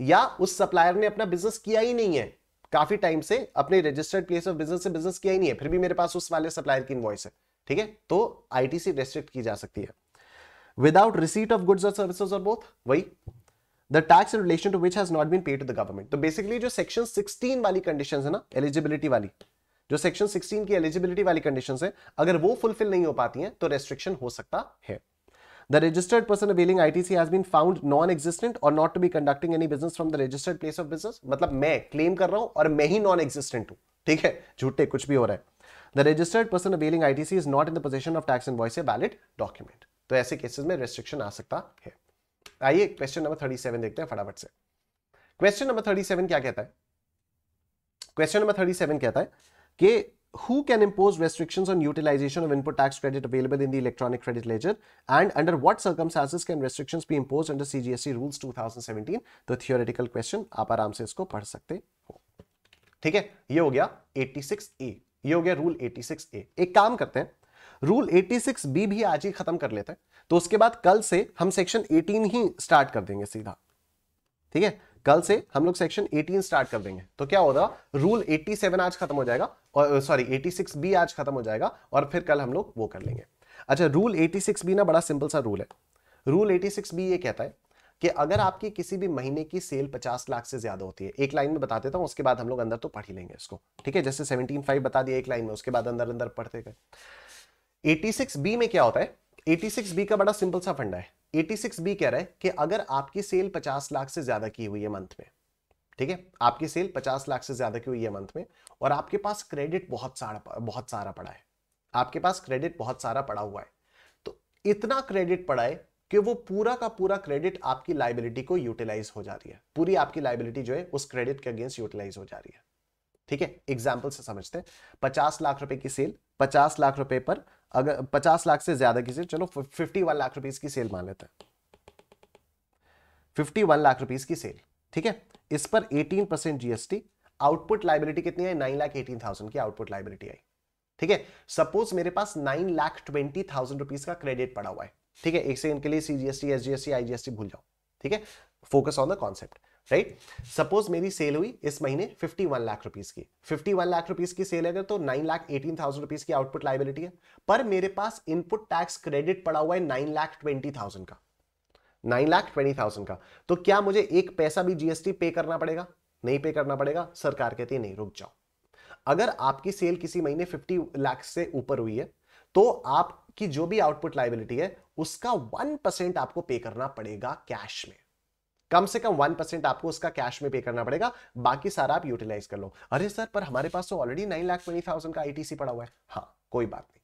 या उस सप्लायर ने अपना बिजनेस किया ही नहीं है काफी टाइम से अपने रजिस्टर्ड प्लेस ऑफ बिजनेस से बिजनेस किया ही नहीं है फिर भी मेरे पास उस वाले सप्लायर की इन्वॉइस है ठीक है तो आईटीसी रेस्ट्रिक्ट की जा सकती है विदाउट रिसीट ऑफ गुड्स और सर्विसेज और बोथ वही the tax in relation to which has not been paid to the government तो बेसिकली जो सेक्शन 16 वाली कंडीशन है ना एलिजिबिलिटी वाली जो सेक्शन 16 की एलिजिबिलिटी वाली कंडीशन है अगर वो फुलफिल नहीं हो पाती है तो रेस्ट्रिक्शन हो सकता है The registered person availing ITC has been found non-existent or not to be conducting any business from the registered place of business. मतलब मैं claim कर रहा हूँ और मैं ही non-existent हूँ ठीक है झूठे कुछ भी हो रहा है The registered person availing ITC is not in the possession of tax invoice A valid document. तो ऐसे केसेस में रेस्ट्रिक्शन आ सकता है आइए क्वेश्चन नंबर 37 देखते हैं फटाफट से क्वेश्चन नंबर 37 क्या कहता है क्वेश्चन नंबर 37 कहता है कि who can impose restrictions on utilization of input tax credit available in the electronic credit ledger and under what circumstances can restrictions be imposed under CGST rules 2017 the theoretical question aap आराम se isko पढ़ sakte ho theek hai ye ho gaya 86A ye ho gaya rule 86A ek kaam karte hain rule 86 B भी आज ही खत्म कर लेते हैं तो उसके बाद कल से हम सेक्शन 18 ही स्टार्ट कर देंगे सीधा ठीक है कल से हम लोग सेक्शन 18 स्टार्ट कर देंगे तो क्या होगा रूल 87 आज खत्म हो जाएगा और सॉरी बी आज खत्म हो जाएगा और फिर कल हम लोग वो कर लेंगे अच्छा रूल एटी सिक्स बी ना बड़ा सिंपल सा रूल है रूल एटी सिक्स बी ये कहता है कि अगर आपकी किसी भी महीने की सेल पचास लाख से ज्यादा होती है एक लाइन में बता देता हूँ उसके बाद हम लोग अंदर तो पढ़ ही लेंगे इसको ठीक है जैसे सेवनटीन फाइव बता दिया एक लाइन में उसके बाद अंदर अंदर पढ़ते गए एटी सिक्स बी में क्या होता है एटी सिक्स बी का बड़ा सिंपल सा फंडा है एटी सिक्स बी कह रहा है कि अगर आपकी सेल पचास लाख से ज्यादा की हुई है मंथ में ठीक है आपकी सेल 50 लाख से ज़्यादा की हुई है मंथ में और आपके पास क्रेडिट बहुत सारा बहुत सारा पड़ा है आपके पास क्रेडिट बहुत सारा पड़ा हुआ है तो इतना क्रेडिट पड़ा है कि वो पूरा का पूरा क्रेडिट आपकी लाइबिलिटी को यूटिलाइज हो जा रही है पूरी आपकी लाइबिलिटी जो है उस क्रेडिट के अगेंस्ट यूटिलाइज हो जा रही है ठीक है एग्जाम्पल से समझते हैं पचास लाख रुपए की सेल पचास लाख रुपए पर अगर पचास लाख से ज्यादा की सेल चलो फिफ्टी वन लाख रुपीज की सेल मान लेते हैं फिफ्टी वन लाख रुपीज की सेल ठीक है इस पर 18 परसेंट जीएसटी आउटपुट लाइबिलिटी कितनी आई नाइन लाख एटीन थाउजेंड की आउटपुट लाइबिलिटी आई ठीक है सपोज मेरे पास nine lakh twenty thousand rupees का क्रेडिट पड़ा हुआ है ठीक है एक सेकंड के लिए सीजीएसटी एसजीएसटी आईजीएसटी भूल जाओ ठीक है focus on the concept right suppose मेरी सेल हुई इस महीने 51 लाख रुपीस की 51 लाख रुपीस की सेल अगर तो 9 लाख एटीन थाउजेंड रुपीज की आउटपुट लाइबिलिटी है पर मेरे पास इनपुट टैक्स क्रेडिट पड़ा हुआ है 9 लाख ट्वेंटी थाउजेंड का नाइन लाख ट्वेंटी थाउजेंड का तो क्या मुझे एक पैसा भी जीएसटी पे करना पड़ेगा नहीं पे करना पड़ेगा सरकार कहती है नहीं रुक जाओ अगर आपकी सेल किसी महीने फिफ्टी लाख से ऊपर हुई है तो आपकी जो भी आउटपुट लाइबिलिटी है उसका वन परसेंट आपको पे करना पड़ेगा कैश में कम से कम वन परसेंट आपको उसका कैश में पे करना पड़ेगा बाकी सारा आप यूटिलाइज कर लो अरे सर पर हमारे पास तो already nine lakh twenty thousand का आईटीसी पड़ा हुआ है हाँ कोई बात नहीं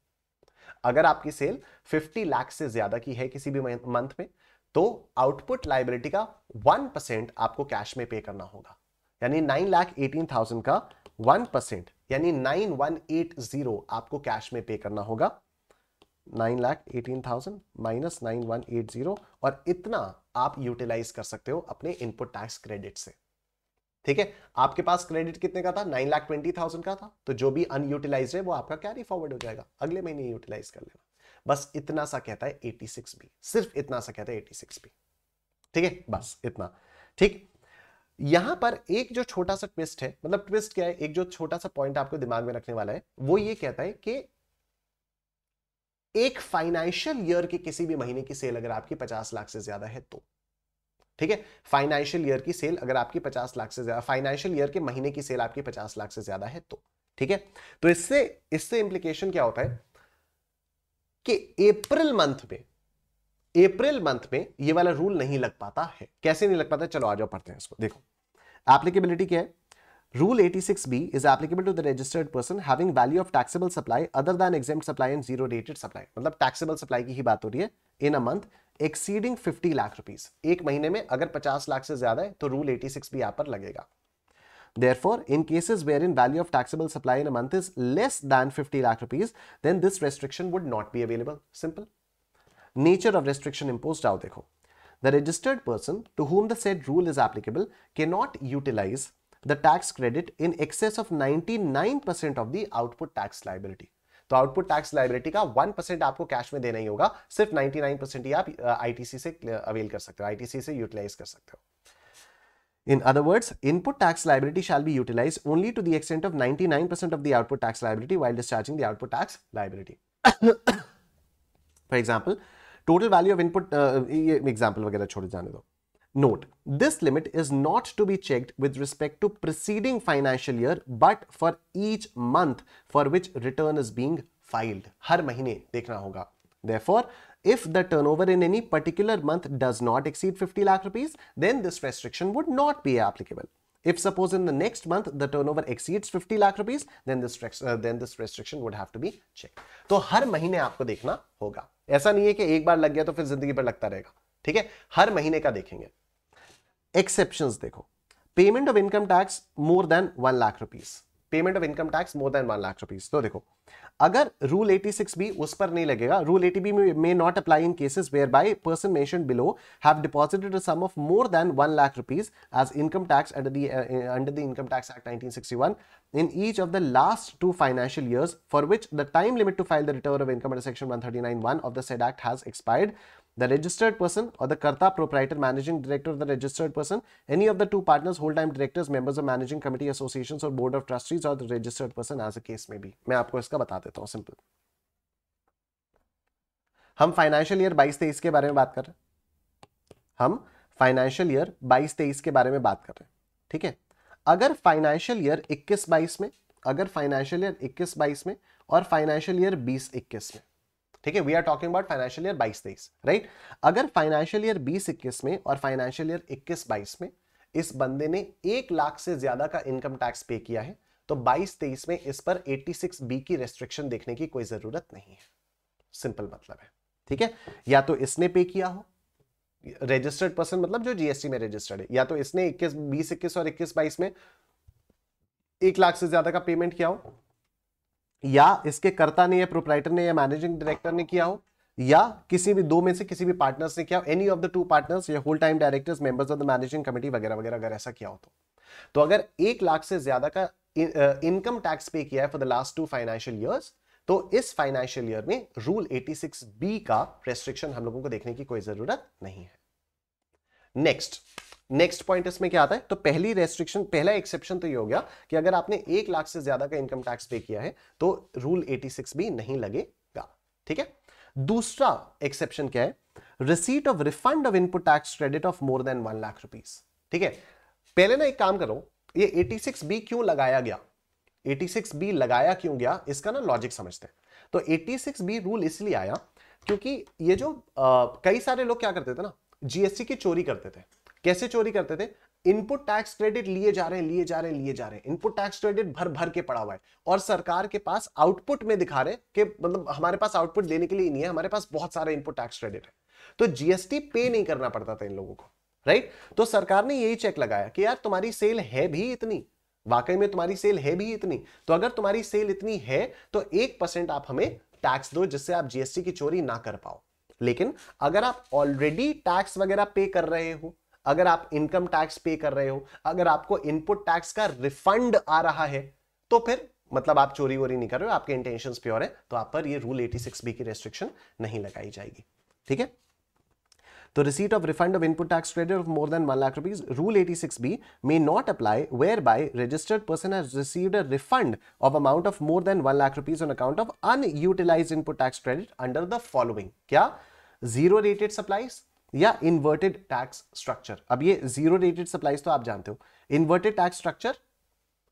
अगर आपकी सेल 50 लाख से ज्यादा की है किसी भी मंथ में तो आउटपुट लाइबिलिटी का वन परसेंट आपको कैश में पे करना होगा यानी नाइन लाख एटीन थाउजेंड का वन परसेंट यानी नाइन वन एट जीरो आपको कैश में पे करना होगा nine lakh eighteen thousand minus nine one eight zero और इतना आप यूटिलाइज कर सकते हो अपने इनपुट टैक्स क्रेडिट से ठीक है आपके पास क्रेडिट कितने का था नाइन लाख ट्वेंटी थाउजेंड का था तो जो भी अनयूटिलाइज है वो आपका कैरी फॉरवर्ड हो जाएगा अगले महीने यूटिलाइज कर लेना बस इतना सा कहता है बी सिर्फ इतना सा कहता है बी ठीक है बस इतना ठीक यहां पर एक जो छोटा सा ट्विस्ट है मतलब ट्विस्ट क्या है एक जो छोटा सा पॉइंट आपको दिमाग में रखने वाला है वो ये कहता है कि एक फाइनेंशियल ईयर के किसी भी महीने की सेल अगर आपकी पचास लाख से ज्यादा है तो ठीक है फाइनेंशियल ईयर की सेल अगर आपकी पचास लाख से ज्यादा फाइनेंशियल ईयर के महीने की सेल आपकी पचास लाख से ज्यादा है तो ठीक है तो इससे इससे इंप्लीकेशन क्या होता है कि अप्रैल मंथ में अप्रैल मंथ में ये वाला रूल नहीं लग पाता है कैसे नहीं लग पाता है? चलो आ जाओ पढ़ते हैं इसको देखो एप्लीकेबिलिटी क्या है rule 86 B is applicable to the registered person having value of taxable supply other than exempt supply and zero rated supply मतलब टैक्सेबल सप्लाई की ही बात हो रही है in a month exceeding 50 lakh rupees एक महीने में अगर 50 लाख से ज्यादा है तो रूल 86 सिक्स भी यहाँ पर लगेगा Therefore, in cases wherein value of taxable supply in a month is less than 50 lakh rupees, then this restriction would not be available. Simple. Nature of restriction imposed out dekho. The registered person to whom the said rule is applicable cannot utilize the tax credit in excess of 99% of the output tax liability. तो output tax liability का 1% आपको cash में देना ही होगा सिर्फ 99% ही आप ITC से avail कर सकते हो आईटीसी से यूटिलाइज कर सकते हो In other words, input tax liability shall be utilized only to the extent of 99% of the output tax liability while discharging the output tax liability. For example, total value of input uh, example Note, this limit is not to be checked with respect to preceding financial year but for each month for which return is being filed. हर महीने देखना होगा. Therefore, If the turnover in any particular month does not exceed 50 lakh rupees, then this restriction would not be applicable. If suppose in the next month the turnover exceeds 50 lakh rupees, then this uh, then this restriction would have to be checked. तो har mahine aapko dekhna hoga aisa nahi hai ki ek बार lag gaya to fir zindagi par lagta rahega theek hai har mahine ka dekhenge exceptions dekho payment of income tax more than one lakh rupees payment of income tax more than one lakh rupees तो देखो अगर rule 86 B उस पर नहीं लगेगा rule 80 B may not apply in cases where by person mention below have deposited a sum of more than one lakh rupees as income tax under the under the income tax act 1961 in each of the last two financial years for which the time limit to file the return of income under section 1391 of the said act has expired the registered person or the karta proprietor managing director of the registered person any of the two partners whole time directors members of managing committee associations or board of trustees or the registered person as a case may be main aapko iska bata deta hu simple hum financial year 22 23 ke bare mein baat kar rahe हैं हम financial year 22 23 ke bare mein baat kar rahe हैं ठीक है अगर financial year 21 22 में अगर financial year 21 22 में और फाइनेंशियल ईयर 20 21 में ठीक है we are talking about financial year बाईस तेईस राइट अगर फाइनेंशियल ईयर बीस इक्कीस में और फाइनेंशियल ईयर इक्कीस बाईस में इस बंदे ने एक लाख से ज्यादा का इनकम टैक्स पे किया है तो बाईस तेईस में इस पर 86 बी की रेस्ट्रिक्शन देखने की कोई जरूरत नहीं है सिंपल मतलब है ठीक है या तो इसने पे किया हो रजिस्टर्ड पर्सन मतलब जो जीएसटी में रजिस्टर्ड है या तो इसने इक्कीस बीस इक्कीस और इक्कीस बाईस में एक लाख से ज्यादा का पेमेंट किया हो या इसके कर्ता ने या प्रोपराइटर ने या मैनेजिंग डायरेक्टर ने किया हो या किसी भी दो में से किसी भी पार्टनर्स ने किया हो any of the two partners या whole time directors members of the managing committee वगैरह वगैरह अगर ऐसा किया हो तो तो अगर एक लाख से ज्यादा का इनकम टैक्स पे किया है for the last two financial years तो इस फाइनेंशियल ईयर में रूल 86 बी का रेस्ट्रिक्शन हम लोगों को देखने की कोई जरूरत नहीं है नेक्स्ट नेक्स्ट पॉइंट इसमें क्या आता है तो पहली रेस्ट्रिक्शन पहला एक्सेप्शन तो ये हो गया कि अगर आपने एक लाख से ज्यादा का इनकम टैक्स पे किया है तो रूल 86 भी नहीं लगेगा ठीक है दूसरा एक्सेप्शन क्या है receipt of refund of input tax credit of more than one lakh rupees ठीक है पहले ना एक काम करो ये 86 बी क्यों लगाया गया 86 बी लगाया क्यों गया इसका ना लॉजिक समझते हैं तो 86 बी रूल इसलिए आया क्योंकि ये जो आ, कई सारे लोग क्या करते थे ना जीएसटी की चोरी करते थे कैसे चोरी करते थे इनपुट टैक्स क्रेडिट लिए जा रहे हैं लिए जा रहे हैं लिए जा रहे हैं इनपुट टैक्स क्रेडिट भर भर के पड़ा हुआ है और सरकार के पास आउटपुट में दिखा रहे कि मतलब हमारे पास आउटपुट देने के लिए नहीं है हमारे पास बहुत सारे इनपुट टैक्स क्रेडिट है तो जीएसटी पे नहीं करना पड़ता था इन लोगों को राइट तो सरकार ने यही चेक लगाया कि यार तुम्हारी सेल है भी इतनी वाकई में तुम्हारी सेल है भी इतनी तो अगर तुम्हारी सेल इतनी है तो एक परसेंट आप हमें टैक्स दो जिससे आप जीएसटी की चोरी ना कर पाओ लेकिन अगर आप ऑलरेडी टैक्स वगैरह पे कर रहे हो अगर आप इनकम टैक्स पे कर रहे हो अगर आपको इनपुट टैक्स का रिफंड आ रहा है तो फिर मतलब आप चोरी वोरी नहीं कर रहे हो आपके इंटेंशन प्योर है तो आप पर ये रूल 86 बी की रेस्ट्रिक्शन नहीं लगाई जाएगी ठीक है तो receipt of refund of input tax credit of more than one lakh rupees rule 86 B may not apply where by registered person has received a refund of amount of more than one lakh rupees on account of unutilised input tax credit under the following क्या zero rated supplies या inverted tax structure अब ये zero rated supplies तो आप जानते हो inverted tax structure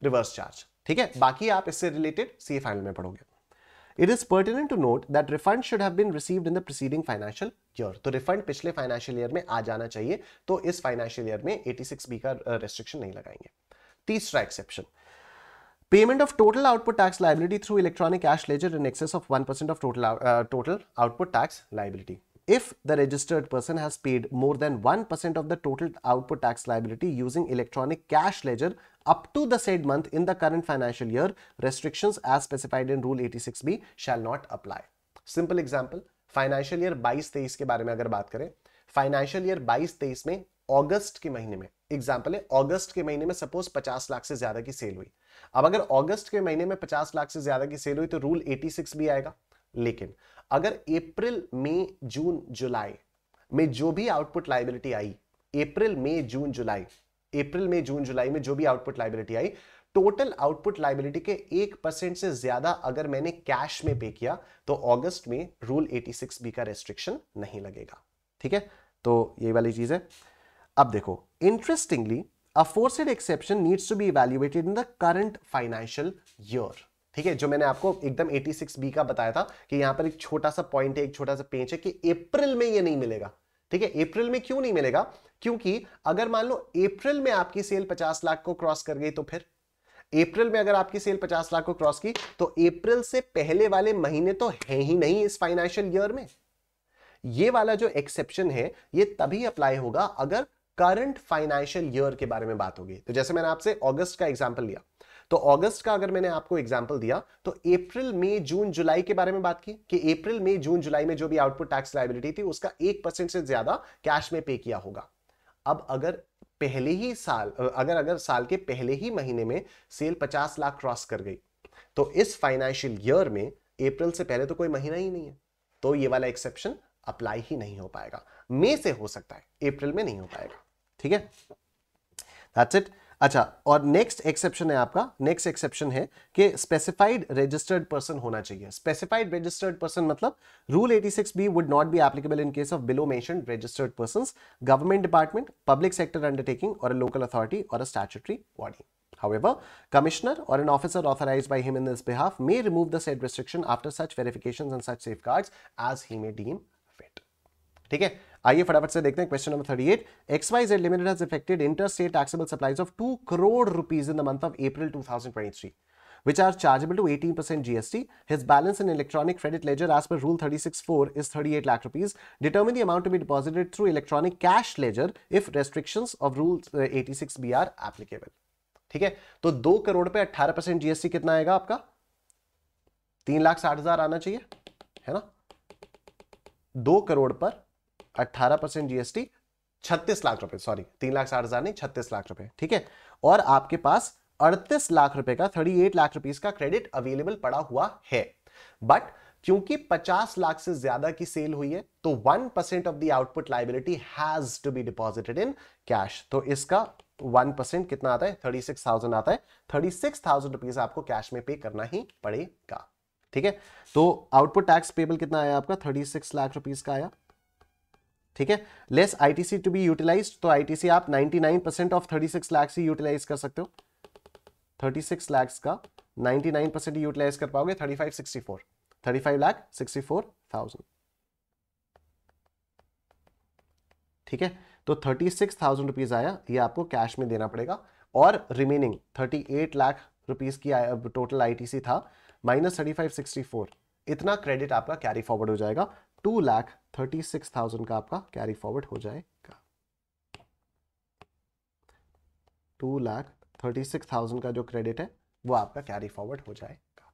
reverse charge ठीक है बाकी आप इससे रिलेटेड सी फाइनल में पढ़ोगे it is pertinent to note that refund should have been received in the preceding financial year तो रिफंड पिछले फाइनेंशियल ईयर में आ जाना चाहिए तो इस फाइनेंशियल ईयर में 86 बी का रेस्ट्रिक्शन नहीं लगाएंगे तीसरा exception payment of total output tax liability through electronic cash ledger in excess of one percent of total total output tax liability if the registered person has paid more than 1% of the total output tax liability using electronic cash ledger up to the said month in the current financial year, restrictions as specified in Rule 86B shall not apply. Simple example, financial year 22-23 ke bare mein agar baat kare financial year 22-23 mein august ke mahine mein example है अगस्त के महीने में suppose 50 lakh से ज्यादा की cell हुई अब अगर अगस्त के महीने में 50 लाख से ज्यादा की सेल हुई तो रूल 86 भी आएगा लेकिन अगर अप्रैल मई जून जुलाई में जो भी आउटपुट लाइबिलिटी आई अप्रैल मई जून जुलाई अप्रैल मई जून जुलाई में जो भी आउटपुट लाइबिलिटी आई टोटल आउटपुट लाइबिलिटी के एक परसेंट से ज्यादा अगर मैंने कैश में पे किया तो अगस्त में रूल 86 बी का रेस्ट्रिक्शन नहीं लगेगा ठीक है तो ये वाली चीज है अब देखो interestingly a forced exception needs to be evaluated in the current financial year ठीक है जो मैंने आपको एकदम बी का बताया था कि यहां पर एक छोटा सा पॉइंट है एक छोटा सा पेंच है कि अप्रैल में ये नहीं मिलेगा ठीक है अप्रैल में क्यों नहीं मिलेगा क्योंकि अगर मान लो अप्रैल में आपकी सेल 50 लाख को क्रॉस कर गई तो फिर अप्रैल में अगर आपकी सेल 50 लाख को क्रॉस की तो अप्रैल से पहले वाले महीने तो है ही नहीं इस फाइनेंशियल ईयर में ये वाला जो एक्सेप्शन है ये तभी अप्लाई होगा अगर करंट फाइनेंशियल ईयर के बारे में बात होगी तो जैसे मैंने आपसे अगस्त का एग्जाम्पल लिया तो अगस्त का अगर मैंने आपको एग्जाम्पल दिया तो अप्रैल मई जून जुलाई के बारे में बात की कि अप्रैल मई जून जुलाई में जो भी आउटपुट टैक्स लाइबिलिटी थी उसका एक परसेंट से ज्यादा कैश में पे किया होगा अब अगर पहले ही साल अगर अगर साल के पहले ही महीने में सेल पचास लाख क्रॉस कर गई तो इस फाइनेंशियल ईयर में अप्रैल से पहले तो कोई महीना ही नहीं है तो ये वाला एक्सेप्शन अप्लाई ही नहीं हो पाएगा मई से हो सकता है अप्रैल में नहीं हो पाएगा ठीक है दैट्स इट अच्छा और नेक्स्ट एक्सेप्शन है आपका नेक्स्ट एक्सेप्शन है कि स्पेसिफाइड रजिस्टर्ड पर्सन होना चाहिए स्पेसिफाइड रजिस्टर्ड पर्सन मतलब rule 86 B would not be applicable in case of below mention registered person government department public sector undertaking और लोकल अथॉरिटी और statutory body However, commissioner or an officer authorized by him in his behalf may remove the said restriction after such verifications and such safeguards as he may deem fit. ठीक है आइए फटाफट से देखते हैं question number thirty eight X Y Z limited has effected inter state taxable supplies of two crore rupees in the month of April two thousand twenty three which are chargeable to eighteen percent GST his balance in electronic credit ledger as per rule thirty six four is thirty eight lakh rupees determine the amount be deposited through electronic cash ledger if restriction of rule eighty six B are applicable ठीक है तो दो करोड़ पे अट्ठारह percent GST कितना आएगा आपका तीन लाख साठ हजार आना चाहिए है ना दो करोड़ पर अट्ठारह परसेंट जीएसटी छत्तीस लाख रुपए सॉरी तीन लाख साठ हजार नहीं छत्तीस लाख रुपए ठीक है और आपके पास अड़तीस लाख रुपए का थर्टी एट लाख रुपीज का क्रेडिट अवेलेबल पड़ा हुआ है बट क्योंकि 50 लाख से ज्यादा की सेल हुई है तो 1% percent of the output liability has to be deposited in cash तो इसका 1% कितना आता है 36,000 आता है 36,000 सिक्स रुपीस आपको कैश में पे करना ही पड़ेगा ठीक है तो आउटपुट टैक्स पेबल कितना आया आपका 36 लाख रुपीज का आया ठीक है less ITC to be utilise तो आईटीसी आप 99 परसेंट ऑफ 36 लैक्स ही यूटिलाइज कर सकते हो 36 लैक्स का 99 परसेंट यूटिलाइज कर पाओगे 35 64 35 लाख 64 थाउजेंड ठीक है तो थर्टी सिक्स थाउजेंड रुपीज आया ये आपको कैश में देना पड़ेगा और remaining thirty eight lakh rupees की टोटल आईटीसी था minus thirty five sixty four इतना क्रेडिट आपका कैरी फॉरवर्ड हो जाएगा two lakh thirty six thousand का आपका कैरी फॉरवर्ड हो जाएगा two lakh thirty six thousand का जो क्रेडिट है वो आपका कैरी फॉरवर्ड हो जाएगा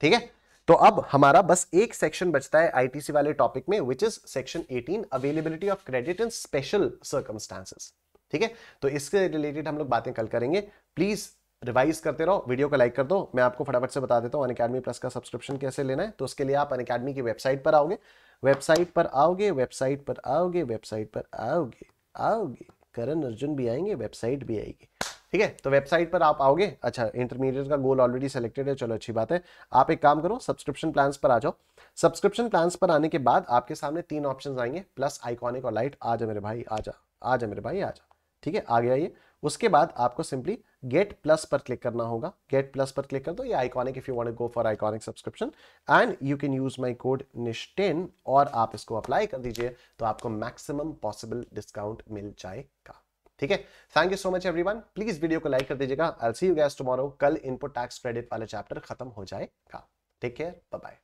ठीक है तो अब हमारा बस एक सेक्शन बचता है आईटीसी वाले टॉपिक में which is section 18 availability of credit in special circumstances ठीक है तो इसके रिलेटेड हम लोग बातें कल करेंगे प्लीज रिवाइज करते रहो वीडियो को लाइक कर दो मैं आपको फटाफट से बता देता हूँ अनकेडमी प्लस का सब्सक्रिप्शन कैसे लेना है तो उसके लिए आप अनकेडमी की वेबसाइट पर आओगे वेबसाइट पर आओगे वेबसाइट पर आओगे वेबसाइट पर आओगे आओगे करण अर्जुन भी आएंगे वेबसाइट भी आएगी ठीक है तो वेबसाइट पर आप आओगे अच्छा इंटरमीडिएट का गोल ऑलरेडी सेलेक्टेड है चलो अच्छी बात है आप एक काम करो सब्सक्रिप्शन प्लान्स पर आ जाओ सब्सक्रिप्शन प्लान पर आने के बाद आपके सामने तीन ऑप्शन आएंगे प्लस आइकॉनिक और लाइट आ जा मेरे भाई आ जा आ जा मेरे भाई आ जा ठीक है आगे आइए उसके बाद आपको सिंपली गेट प्लस पर क्लिक करना होगा गेट प्लस पर क्लिक कर दो ये iconic if you want to go for iconic subscription and you can use my code निश्टेन और आप इसको अप्लाई कर दीजिए तो आपको मैक्सिमम पॉसिबल डिस्काउंट मिल जाएगा ठीक है thank you so much everyone please video को लाइक कर दीजिएगा I see you guys tomorrow कल इनपुट टैक्स क्रेडिट वाला चैप्टर खत्म हो जाएगा टेक केयर बाय